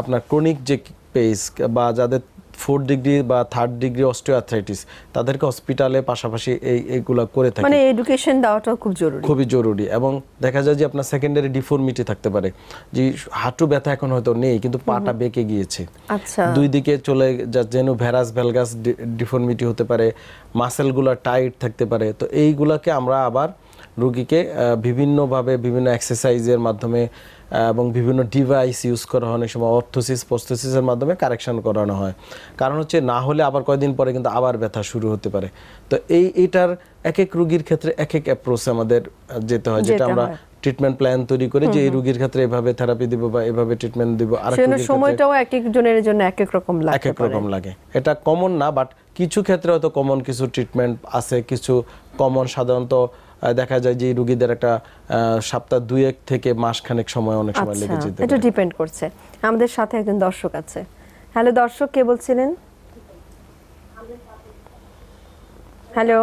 আপনার ক্রনিক যে পেস বা যাদের ফোর্থ ডিগ্রি বা থার্ড ডিগ্রি অস্টিওআর্থ্রাইটিস তাদেরকে হসপিটালে পাশাপাশি এই এইগুলো করে থাকে মানে এডুকেশন দেওয়াটাও খুব জরুরি খুবই জরুরি এবং দেখা যায় যে আপনার সেকেন্ডারি ডিফর্মিটি থাকতে পারে যে হাঁটু ব্যথা এখন হয়তো নেই কিন্তু পাটা বেঁকে গিয়েছে আচ্ছা দুই দিকে চলে যা যেন ভেরাস ভ্যালগাস ডিফর্মিটি হতে পারে মাসেলগুলো টাইট থাকতে পারে তো এইগুলোকে আমরা আবার রুগীকে বিভিন্নভাবে বিভিন্ন এক্সারসাইজের মাধ্যমে এবং বিভিন্ন ডিভাইস ইউজ করা হয় অনেক সময় অর্থোসিস পোস্থোসিসের মাধ্যমে কারেকশান করানো হয় কারণ হচ্ছে না হলে আবার কয়েকদিন পরে কিন্তু আবার ব্যথা শুরু হতে পারে তো এই এটার এক এক রুগীর ক্ষেত্রে এক এক অ্যাপ্রোচ আমাদের যেতে হয় যেটা আমরা ট্রিটমেন্ট প্ল্যান তৈরি করে যে এই রোগীর ক্ষেত্রে এভাবে থেরাপি দিব বা এভাবে ট্রিটমেন্ট দিব আর সময়টাও এক এক জনের জন্য এক এক রকম লাগে এক এক রকম লাগে এটা কমন না বাট কিছু ক্ষেত্রে হয়তো কমন কিছু ট্রিটমেন্ট আছে কিছু কমন সাধারণত দেখা যায় যে রোগীদের একটা সপ্তাহ দুই এক থেকে মাসখানেক সময় অনেক সময় লেগে আচ্ছা, যেতে এটা ডিপেন্ড করছে আমাদের সাথে একজন দর্শক আছে হ্যালো দর্শক কে বলছিলেন হ্যালো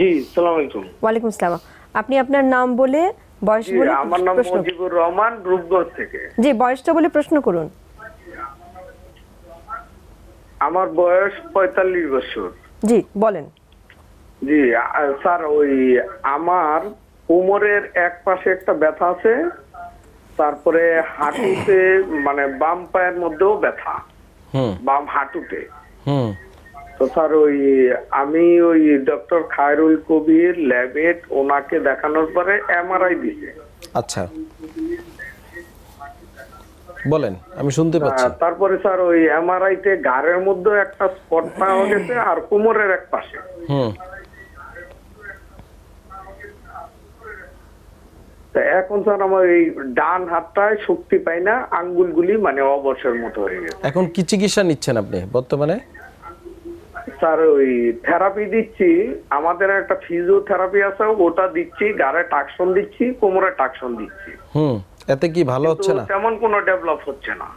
জি সালাম আলাইকুম ওয়ালাইকুম আসসালাম আপনি আপনার নাম বলে বয়স বলে আমার নাম মুজিবুর রহমান রূপগঞ্জ থেকে জি বয়সটা বলে প্রশ্ন করুন আমার বয়স পঁয়তাল্লিশ বছর জি বলেন জি স্যার ওই আমার কোমরের এক পাশে একটা ব্যথা আছে তারপরে হাঁটুতে মানে বাম পায়ের মধ্যেও ব্যথা বাম হাঁটুতে তো স্যার ওই আমি ওই ডক্টর খায়রুল কবির ল্যাবেট ওনাকে দেখানোর পরে এমআরআই দিয়েছে আচ্ছা বলেন আমি শুনতে পাচ্ছি তারপরে স্যার ওই এমআরআই তে গাড়ের মধ্যে একটা স্পট পাওয়া গেছে আর কোমরের এক পাশে হুম এখন স্যার আমার এই ডান হাতটায় শক্তি পাই না আঙ্গুলগুলি মানে অবসর মতো হয়ে গেছে এখন কি চিকিৎসা নিচ্ছেন আপনি বর্তমানে স্যার ওই থেরাপি দিচ্ছি আমাদের একটা ফিজিওথেরাপি আছে ওটা দিচ্ছি গাড়ে টাকশন দিচ্ছি কোমরে টাকশন দিচ্ছি হুম এতে কি ভালো হচ্ছে না তেমন কোনো ডেভেলপ হচ্ছে না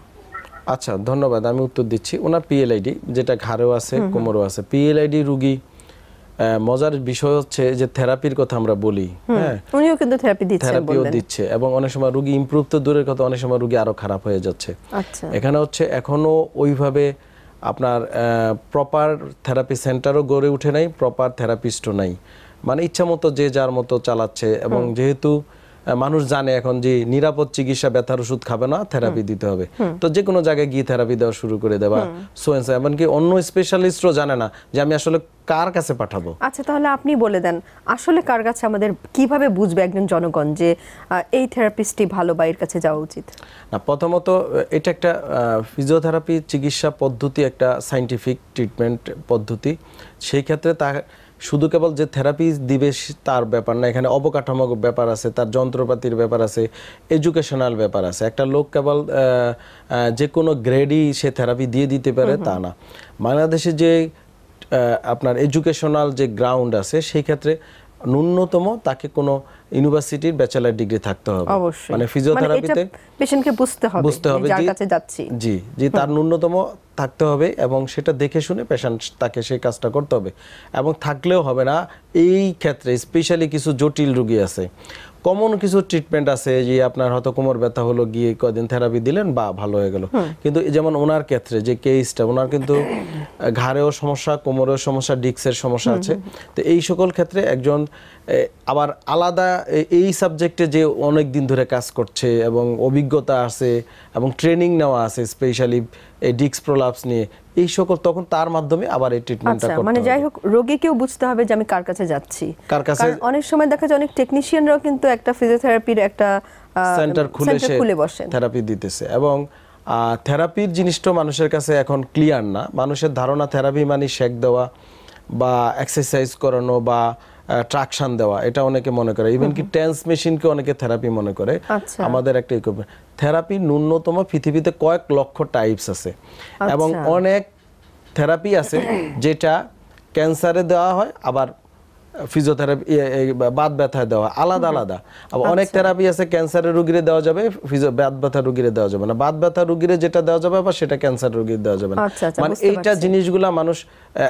আচ্ছা ধন্যবাদ আমি উত্তর দিচ্ছি ওনার পিএলআইডি যেটা ঘাড়েও আছে কোমরেও আছে পিএলআইডি রুগী মজার বিষয় হচ্ছে যে থেরাপির কথা আমরা বলি হ্যাঁ উনিও কিন্তু থেরাপি দিচ্ছেন থেরাপিও দিচ্ছে এবং অনেক সময় রোগী ইমপ্রুভ তো দূরের কথা অনেক সময় রোগী আরো খারাপ হয়ে যাচ্ছে আচ্ছা এখানে হচ্ছে এখনো ওইভাবে আপনার প্রপার থেরাপি সেন্টারও গড়ে উঠে নাই প্রপার থেরাপিস্টও নাই মানে ইচ্ছা মতো যে যার মতো চালাচ্ছে এবং যেহেতু মানুষ জানে এখন যে নিরাপদ চিকিৎসা ব্যথার ওষুধ খাবে না থেরাপি দিতে হবে তো যে কোনো জায়গায় গিয়ে থেরাপি দেওয়া শুরু করে দেওয়া সোয়েন্স এমনকি অন্য স্পেশালিস্টও জানে না যে আমি আসলে কার কাছে পাঠাবো আচ্ছা তাহলে আপনি বলে দেন আসলে কার কাছে আমাদের কিভাবে বুঝবে একজন জনগণ যে এই থেরাপিস্টটি ভালো বা কাছে যাওয়া উচিত না প্রথমত এটা একটা ফিজিওথেরাপি চিকিৎসা পদ্ধতি একটা সাইন্টিফিক ট্রিটমেন্ট পদ্ধতি সেই ক্ষেত্রে তা শুধু কেবল যে থেরাপি দিবে তার ব্যাপার না এখানে অবকাঠামো ব্যাপার আছে তার যন্ত্রপাতির ব্যাপার আছে এডুকেশনাল ব্যাপার আছে একটা লোক কেবল যে কোনো গ্রেডই সে থেরাপি দিয়ে দিতে পারে তা না বাংলাদেশে যে আপনার এডুকেশনাল যে গ্রাউন্ড আছে সেই ক্ষেত্রে ন্যূনতম তাকে কোনো ইউনিভার্সিটির ব্যাচেলার ডিগ্রি থাকতে হবে মানে, মানে ফিজিওথেরাপিতে পেশেন্টকে বুঝতে হবে বুঝতে হবে যার কাছে যাচ্ছি জি জি তার ন্যূনতম থাকতে হবে এবং সেটা দেখে শুনে পেশেন্ট তাকে সেই কাজটা করতে হবে এবং থাকলেও হবে না এই ক্ষেত্রে স্পেশালি কিছু জটিল রোগী আছে কমন কিছু ট্রিটমেন্ট আছে যে আপনার হয়তো কোমর ব্যথা হলো গিয়ে কদিন থেরাপি দিলেন বা ভালো হয়ে গেল কিন্তু যেমন ওনার ক্ষেত্রে যে কেসটা ওনার কিন্তু ঘাড়েও সমস্যা কোমরেও সমস্যা ডিক্সের সমস্যা আছে তো এই সকল ক্ষেত্রে একজন আবার আলাদা এই সাবজেক্টে যে অনেক দিন ধরে কাজ করছে এবং অভিজ্ঞতা আছে এবং ট্রেনিং নেওয়া আছে স্পেশালি এই ডিক্স প্রলাপস নিয়ে এই সকল তখন তার মাধ্যমে আবার এই ট্রিটমেন্টটা আচ্ছা, করতে মানে যাই হোক রোগীকেও বুঝতে হবে যে আমি কার কাছে যাচ্ছি কার কাছে অনেক সময় দেখা যায় অনেক টেকনিশিয়ানরাও কিন্তু একটা ফিজিওথেরাপির একটা সেন্টার খুলে সে থেরাপি দিতেছে এবং থেরাপির জিনিসটা মানুষের কাছে এখন ক্লিয়ার না মানুষের ধারণা থেরাপি মানে শেক দেওয়া বা এক্সারসাইজ করানো বা ট্রাকশান দেওয়া এটা অনেকে মনে করে ইভেন কি টেন্স মেশিনকে অনেকে থেরাপি মনে করে আচ্ছা। আমাদের একটা ইকুইপমেন্ট থেরাপি ন্যূনতম পৃথিবীতে কয়েক লক্ষ টাইপস আছে এবং আচ্ছা। অনেক থেরাপি আছে যেটা ক্যান্সারে দেওয়া হয় আবার ফিজিওথেরাপি বাত ব্যথায় দেওয়া আলাদা আলাদা আবার আচ্ছা। অনেক থেরাপি আছে ক্যান্সারের রুগীরে দেওয়া যাবে ফিজিও ব্যথা রুগীরে দেওয়া যাবে না ব্যথা রুগীরে যেটা দেওয়া যাবে আবার সেটা ক্যান্সার রুগীর দেওয়া যাবে না আচ্ছা, আচ্ছা, মানে এইটা মানুষ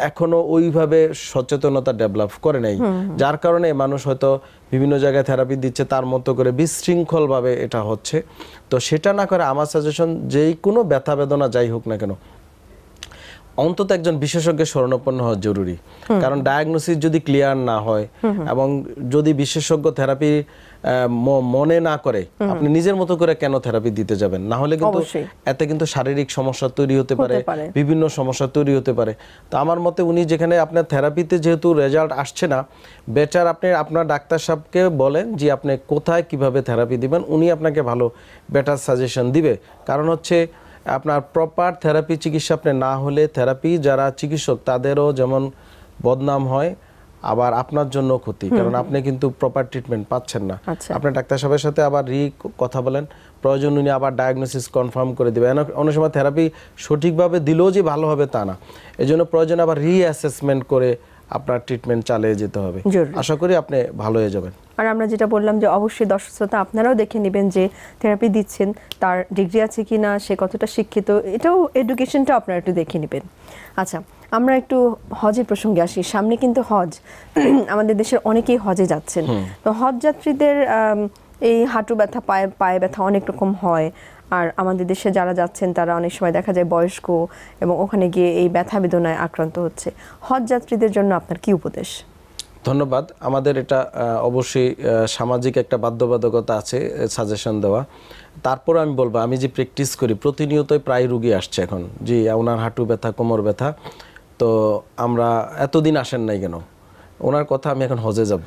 এখনো ওইভাবে সচেতনতা ডেভেলপ করে নাই যার কারণে মানুষ হয়তো বিভিন্ন জায়গায় থেরাপি দিচ্ছে তার মতো করে বিশৃঙ্খলভাবে এটা হচ্ছে তো সেটা না করে আমার সাজেশন যেই কোনো ব্যথা বেদনা যাই হোক না কেন অন্তত একজন বিশেষজ্ঞের শরণাপন্ন হওয়া জরুরি কারণ ডায়াগনোসিস যদি ক্লিয়ার না হয় এবং যদি বিশেষজ্ঞ থেরাপি মনে না করে আপনি নিজের মতো করে কেন থেরাপি দিতে যাবেন না হলে কিন্তু এতে কিন্তু শারীরিক সমস্যা তৈরি হতে পারে বিভিন্ন সমস্যা তৈরি হতে পারে তো আমার মতে উনি যেখানে আপনার থেরাপিতে যেহেতু রেজাল্ট আসছে না বেটার আপনি আপনার ডাক্তার সাহেবকে বলেন যে আপনি কোথায় কিভাবে থেরাপি দিবেন উনি আপনাকে ভালো বেটার সাজেশন দিবে কারণ হচ্ছে আপনার প্রপার থেরাপি চিকিৎসা আপনি না হলে থেরাপি যারা চিকিৎসক তাদেরও যেমন বদনাম হয় আবার আপনার জন্য ক্ষতি কারণ আপনি কিন্তু প্রপার ট্রিটমেন্ট পাচ্ছেন না আচ্ছা। আপনি ডাক্তার সাহেবের সাথে আবার রি কথা বলেন প্রয়োজন উনি আবার ডায়াগনোসিস কনফার্ম করে দেবে অনেক সময় থেরাপি সঠিকভাবে দিলেও যে ভালো হবে তা না এই জন্য প্রয়োজন আবার রি অ্যাসেসমেন্ট করে আপনার ট্রিটমেন্ট চালিয়ে যেতে হবে আশা করি আপনি ভালো হয়ে যাবেন আর আমরা যেটা বললাম যে অবশ্যই দর্শক শ্রোতা আপনারাও দেখে নেবেন যে থেরাপি দিচ্ছেন তার ডিগ্রি আছে কি না সে কতটা শিক্ষিত এটাও এডুকেশনটা আপনারা একটু দেখে নেবেন আচ্ছা আমরা একটু হজের প্রসঙ্গে আসি সামনে কিন্তু হজ আমাদের দেশের অনেকেই হজে যাচ্ছেন তো হজ যাত্রীদের এই হাঁটু ব্যথা পায়ে পায়ে ব্যথা অনেক রকম হয় আর আমাদের দেশে যারা যাচ্ছেন তারা অনেক সময় দেখা যায় বয়স্ক এবং ওখানে গিয়ে এই ব্যথা বেদনায় আক্রান্ত হচ্ছে হজ যাত্রীদের জন্য আপনার কি উপদেশ ধন্যবাদ আমাদের এটা অবশ্যই সামাজিক একটা বাধ্যবাধকতা আছে সাজেশন দেওয়া তারপর আমি বলবো আমি যে প্র্যাকটিস করি প্রতিনিয়তই প্রায় রুগী আসছে এখন যে ওনার হাঁটু ব্যথা কোমর ব্যথা তো আমরা এতদিন আসেন নাই কেন ওনার কথা আমি এখন হজে যাব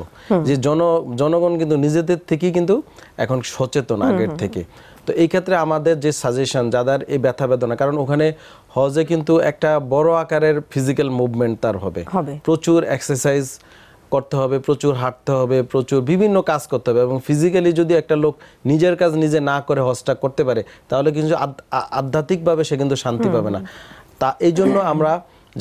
যে জন জনগণ কিন্তু নিজেদের থেকেই কিন্তু এখন সচেতন আগের থেকে তো এই ক্ষেত্রে আমাদের যে সাজেশন যাদের এই ব্যথা বেদনা কারণ ওখানে হজে কিন্তু একটা বড় আকারের ফিজিক্যাল মুভমেন্ট তার হবে প্রচুর এক্সারসাইজ করতে হবে প্রচুর হাঁটতে হবে প্রচুর বিভিন্ন কাজ করতে হবে এবং ফিজিক্যালি যদি একটা লোক নিজের কাজ নিজে না করে হজটা করতে পারে তাহলে কিন্তু আধ্যাত্মিকভাবে সে কিন্তু শান্তি পাবে না তা এই জন্য আমরা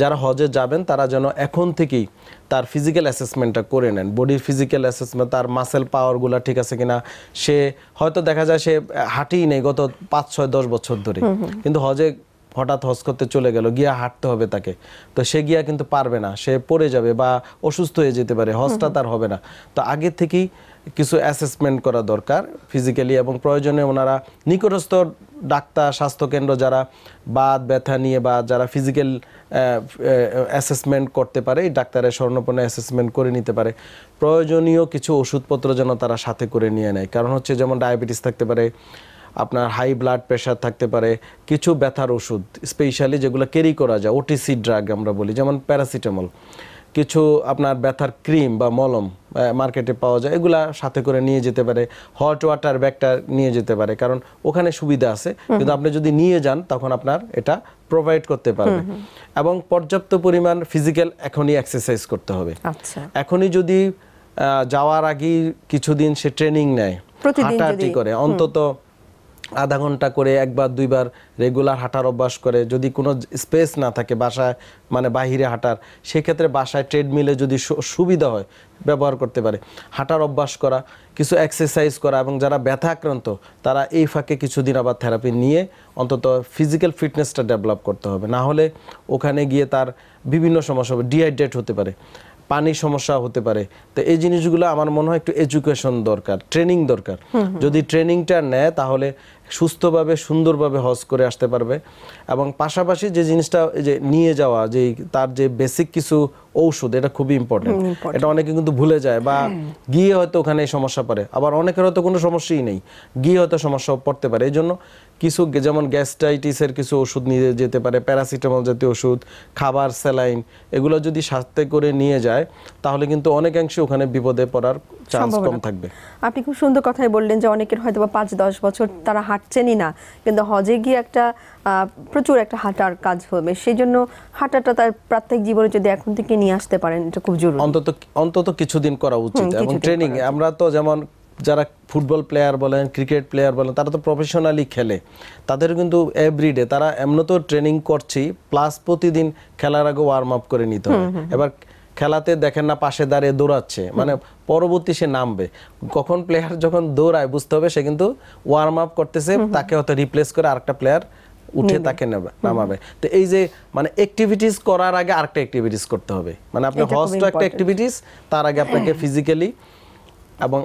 যারা হজে যাবেন তারা যেন এখন থেকেই তার ফিজিক্যাল অ্যাসেসমেন্টটা করে নেন বডির ফিজিক্যাল অ্যাসেসমেন্ট তার মাসেল পাওয়ারগুলো ঠিক আছে কিনা সে হয়তো দেখা যায় সে হাঁটিই নেই গত পাঁচ ছয় দশ বছর ধরে কিন্তু হজে হঠাৎ হজ করতে চলে গেল গিয়া হাঁটতে হবে তাকে তো সে গিয়া কিন্তু পারবে না সে পড়ে যাবে বা অসুস্থ হয়ে যেতে পারে হজটা তার হবে না তো আগে থেকেই কিছু অ্যাসেসমেন্ট করা দরকার ফিজিক্যালি এবং প্রয়োজনে ওনারা নিকটস্থ ডাক্তার স্বাস্থ্যকেন্দ্র যারা বাদ ব্যথা নিয়ে বা যারা ফিজিক্যাল অ্যাসেসমেন্ট করতে পারে ডাক্তারের স্বর্ণপূর্ণ অ্যাসেসমেন্ট করে নিতে পারে প্রয়োজনীয় কিছু ওষুধপত্র যেন তারা সাথে করে নিয়ে নেয় কারণ হচ্ছে যেমন ডায়াবেটিস থাকতে পারে আপনার হাই ব্লাড প্রেশার থাকতে পারে কিছু ব্যথার ওষুধ স্পেশালি যেগুলো ক্যারি করা যায় ওটিসি ড্রাগ আমরা বলি যেমন প্যারাসিটামল কিছু আপনার ব্যথার ক্রিম বা মলম মার্কেটে পাওয়া যায় এগুলা সাথে করে নিয়ে যেতে পারে হট ওয়াটার ব্যাগটা নিয়ে যেতে পারে কারণ ওখানে সুবিধা আছে কিন্তু আপনি যদি নিয়ে যান তখন আপনার এটা প্রোভাইড করতে পারবে এবং পর্যাপ্ত পরিমাণ ফিজিক্যাল এখনই এক্সারসাইজ করতে হবে আচ্ছা। এখনই যদি যাওয়ার আগে কিছুদিন সে ট্রেনিং নেয় হাঁটাহাঁটি করে অন্তত আধা ঘন্টা করে একবার দুইবার রেগুলার হাঁটার অভ্যাস করে যদি কোনো স্পেস না থাকে বাসায় মানে বাহিরে হাঁটার সেক্ষেত্রে বাসায় ট্রেডমিলে যদি সুবিধা হয় ব্যবহার করতে পারে হাঁটার অভ্যাস করা কিছু এক্সারসাইজ করা এবং যারা ব্যথা আক্রান্ত তারা এই ফাঁকে কিছুদিন আবার থেরাপি নিয়ে অন্তত ফিজিক্যাল ফিটনেসটা ডেভেলপ করতে হবে না হলে ওখানে গিয়ে তার বিভিন্ন সমস্যা হবে ডিহাইড্রেট হতে পারে পানি সমস্যা হতে পারে তো এই জিনিসগুলো আমার মনে হয় একটু এডুকেশন দরকার ট্রেনিং দরকার যদি ট্রেনিংটা নেয় তাহলে সুস্থভাবে সুন্দরভাবে হজ করে আসতে পারবে এবং পাশাপাশি যে জিনিসটা যে নিয়ে যাওয়া যে তার যে বেসিক কিছু ঔষধ এটা খুবই ইম্পর্টেন্ট এটা অনেকে কিন্তু ভুলে যায় বা হ্যাঁ। গিয়ে হয়তো ওখানে সমস্যা পড়ে আবার অনেকের হয়তো কোনো সমস্যাই নেই গিয়ে হয়তো সমস্যা পড়তে পারে এই জন্য কিছু যেমন গ্যাস্ট্রাইটিসের কিছু ওষুধ নিয়ে যেতে পারে প্যারাসিটামল জাতীয় ওষুধ খাবার স্যালাইন এগুলো যদি সাথে করে নিয়ে যায় তাহলে কিন্তু অনেকাংশে ওখানে বিপদে পড়ার চান্স কম থাকবে আপনি খুব সুন্দর কথাই বললেন যে অনেকের হয়তো বা পাঁচ দশ বছর তারা হাঁটছেনই না কিন্তু হজে গিয়ে একটা প্রচুর একটা হাঁটার কাজ হবে সেই জন্য হাঁটাটা তার প্রাত্যিক জীবনে যদি এখন থেকে নিয়ে আসতে পারেন এটা খুব জরুরি অন্তত অন্তত কিছুদিন করা উচিত এবং ট্রেনিং আমরা তো যেমন যারা ফুটবল প্লেয়ার বলেন ক্রিকেট প্লেয়ার বলেন তারা তো প্রফেশনালি খেলে তাদের কিন্তু এভরিডে তারা এমন তো ট্রেনিং করছি প্লাস প্রতিদিন খেলার আগে ওয়ার্ম আপ করে নিতে হবে এবার খেলাতে দেখেন না পাশে দাঁড়িয়ে দৌড়াচ্ছে মানে পরবর্তী সে নামবে কখন প্লেয়ার যখন দৌড়ায় বুঝতে হবে সে কিন্তু ওয়ার্ম আপ করতেছে তাকে হয়তো রিপ্লেস করে আরেকটা প্লেয়ার উঠে তাকে নেবে নামাবে তো এই যে মানে অ্যাক্টিভিটিস করার আগে আরেকটা অ্যাক্টিভিটিস করতে হবে মানে আপনি হস্ট একটা অ্যাক্টিভিটিস তার আগে আপনাকে ফিজিক্যালি এবং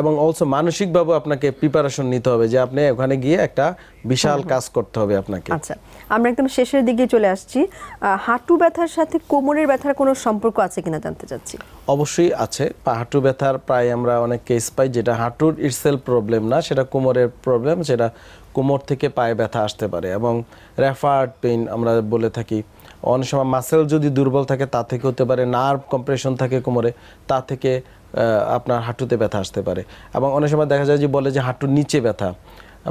এবং অলসো মানসিকভাবে আপনাকে প্রিপারেশন নিতে হবে যে আপনি ওখানে গিয়ে একটা বিশাল কাজ করতে হবে আপনাকে আচ্ছা আমরা একদম শেষের দিকে চলে আসছি হাঁটু ব্যথার সাথে কোমরের ব্যথার কোনো সম্পর্ক আছে কিনা জানতে চাচ্ছি অবশ্যই আছে হাঁটু ব্যথার প্রায় আমরা অনেক কেস পাই যেটা হাঁটুর ইটসেলফ প্রবলেম না সেটা কোমরের প্রবলেম সেটা কোমর থেকে পায়ে ব্যথা আসতে পারে এবং রেফার্ড পেইন আমরা বলে থাকি অনেক সময় মাসেল যদি দুর্বল থাকে তা থেকে হতে পারে নার্ভ কম্প্রেশন থাকে কোমরে তা থেকে আপনার হাঁটুতে ব্যথা আসতে পারে এবং অনেক সময় দেখা যায় যে বলে যে হাঁটুর নিচে ব্যথা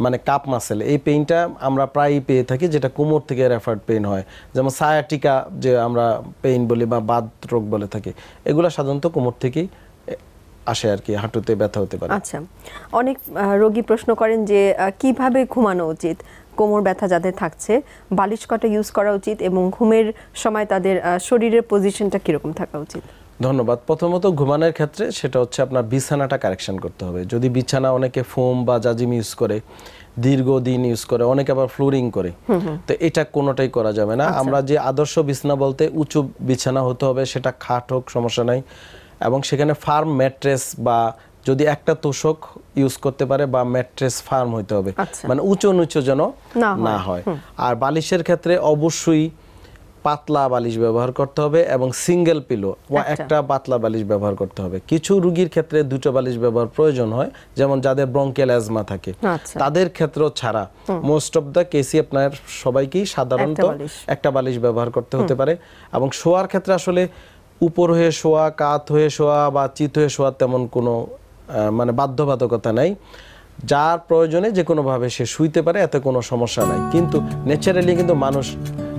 মানে কাপ মাসেল এই পেইনটা আমরা প্রায়ই পেয়ে থাকি যেটা কোমর থেকে রেফার্ড পেইন হয় যেমন সায়াটিকা যে আমরা পেইন বলি বা বাদ রোগ বলে থাকি এগুলো সাধারণত কোমর থেকেই আসে আর কি হাঁটুতে ব্যথা হতে পারে আচ্ছা অনেক রোগী প্রশ্ন করেন যে কিভাবে ঘুমানো উচিত কোমর ব্যথা যাদের থাকছে বালিশ কটা ইউজ করা উচিত এবং ঘুমের সময় তাদের শরীরের পজিশনটা কীরকম থাকা উচিত ধন্যবাদ প্রথমত ঘুমানোর ক্ষেত্রে সেটা হচ্ছে আপনার বিছানাটা কারেকশন করতে হবে যদি বিছানা অনেকে ফোম বা জাজিম ইউজ করে দীর্ঘদিন ইউজ করে অনেকে আবার ফ্লোরিং করে তো এটা কোনোটাই করা যাবে না আচ্ছা। আমরা যে আদর্শ বিছানা বলতে উঁচু বিছানা হতে হবে সেটা খাট হোক সমস্যা নাই এবং সেখানে ফার্ম ম্যাট্রেস বা যদি একটা তোষক ইউজ করতে পারে বা ম্যাট্রেস ফার্ম হইতে হবে আচ্ছা। মানে উঁচু নিচু যেন না হয় আর বালিশের ক্ষেত্রে অবশ্যই পাতলা বালিশ ব্যবহার করতে হবে এবং সিঙ্গেল পিলো বা একটা পাতলা বালিশ ব্যবহার করতে হবে কিছু রুগীর ক্ষেত্রে দুটো বালিশ ব্যবহার প্রয়োজন হয় যেমন যাদের ব্রঙ্কেল অ্যাজমা থাকে আচ্ছা। তাদের ক্ষেত্র ছাড়া মোস্ট অফ দ্য কেসি আপনার সবাইকেই সাধারণত একটা বালিশ ব্যবহার করতে হতে পারে এবং শোয়ার ক্ষেত্রে আসলে উপর হয়ে শোয়া কাত হয়ে শোয়া বা চিত হয়ে শোয়া তেমন কোনো মানে বাধ্যবাধকতা নাই যার প্রয়োজনে যে কোনোভাবে সে শুইতে পারে এতে কোনো সমস্যা নাই কিন্তু ন্যাচারালি কিন্তু মানুষ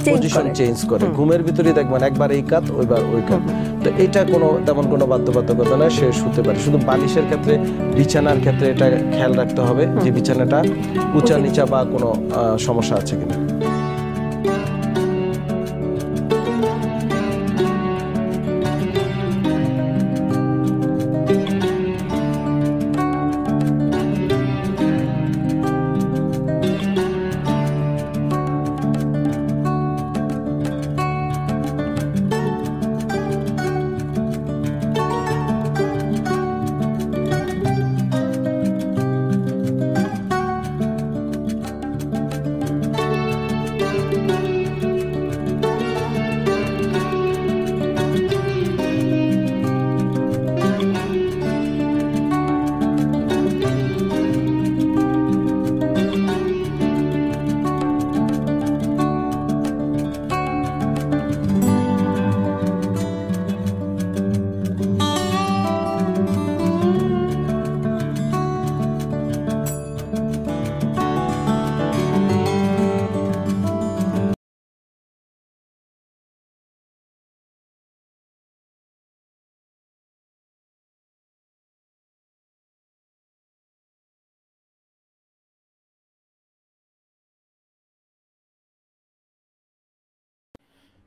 পজিশন চেঞ্জ করে ঘুমের ভিতরে দেখবেন একবার এই কাত ওইবার ওই কাত তো এটা কোনো তেমন কোনো বাধ্যবাধকতা না সে শুতে পারে শুধু বালিশের ক্ষেত্রে বিছানার ক্ষেত্রে এটা খেয়াল রাখতে হবে যে বিছানাটা উঁচা নিচা বা কোনো সমস্যা আছে কিনা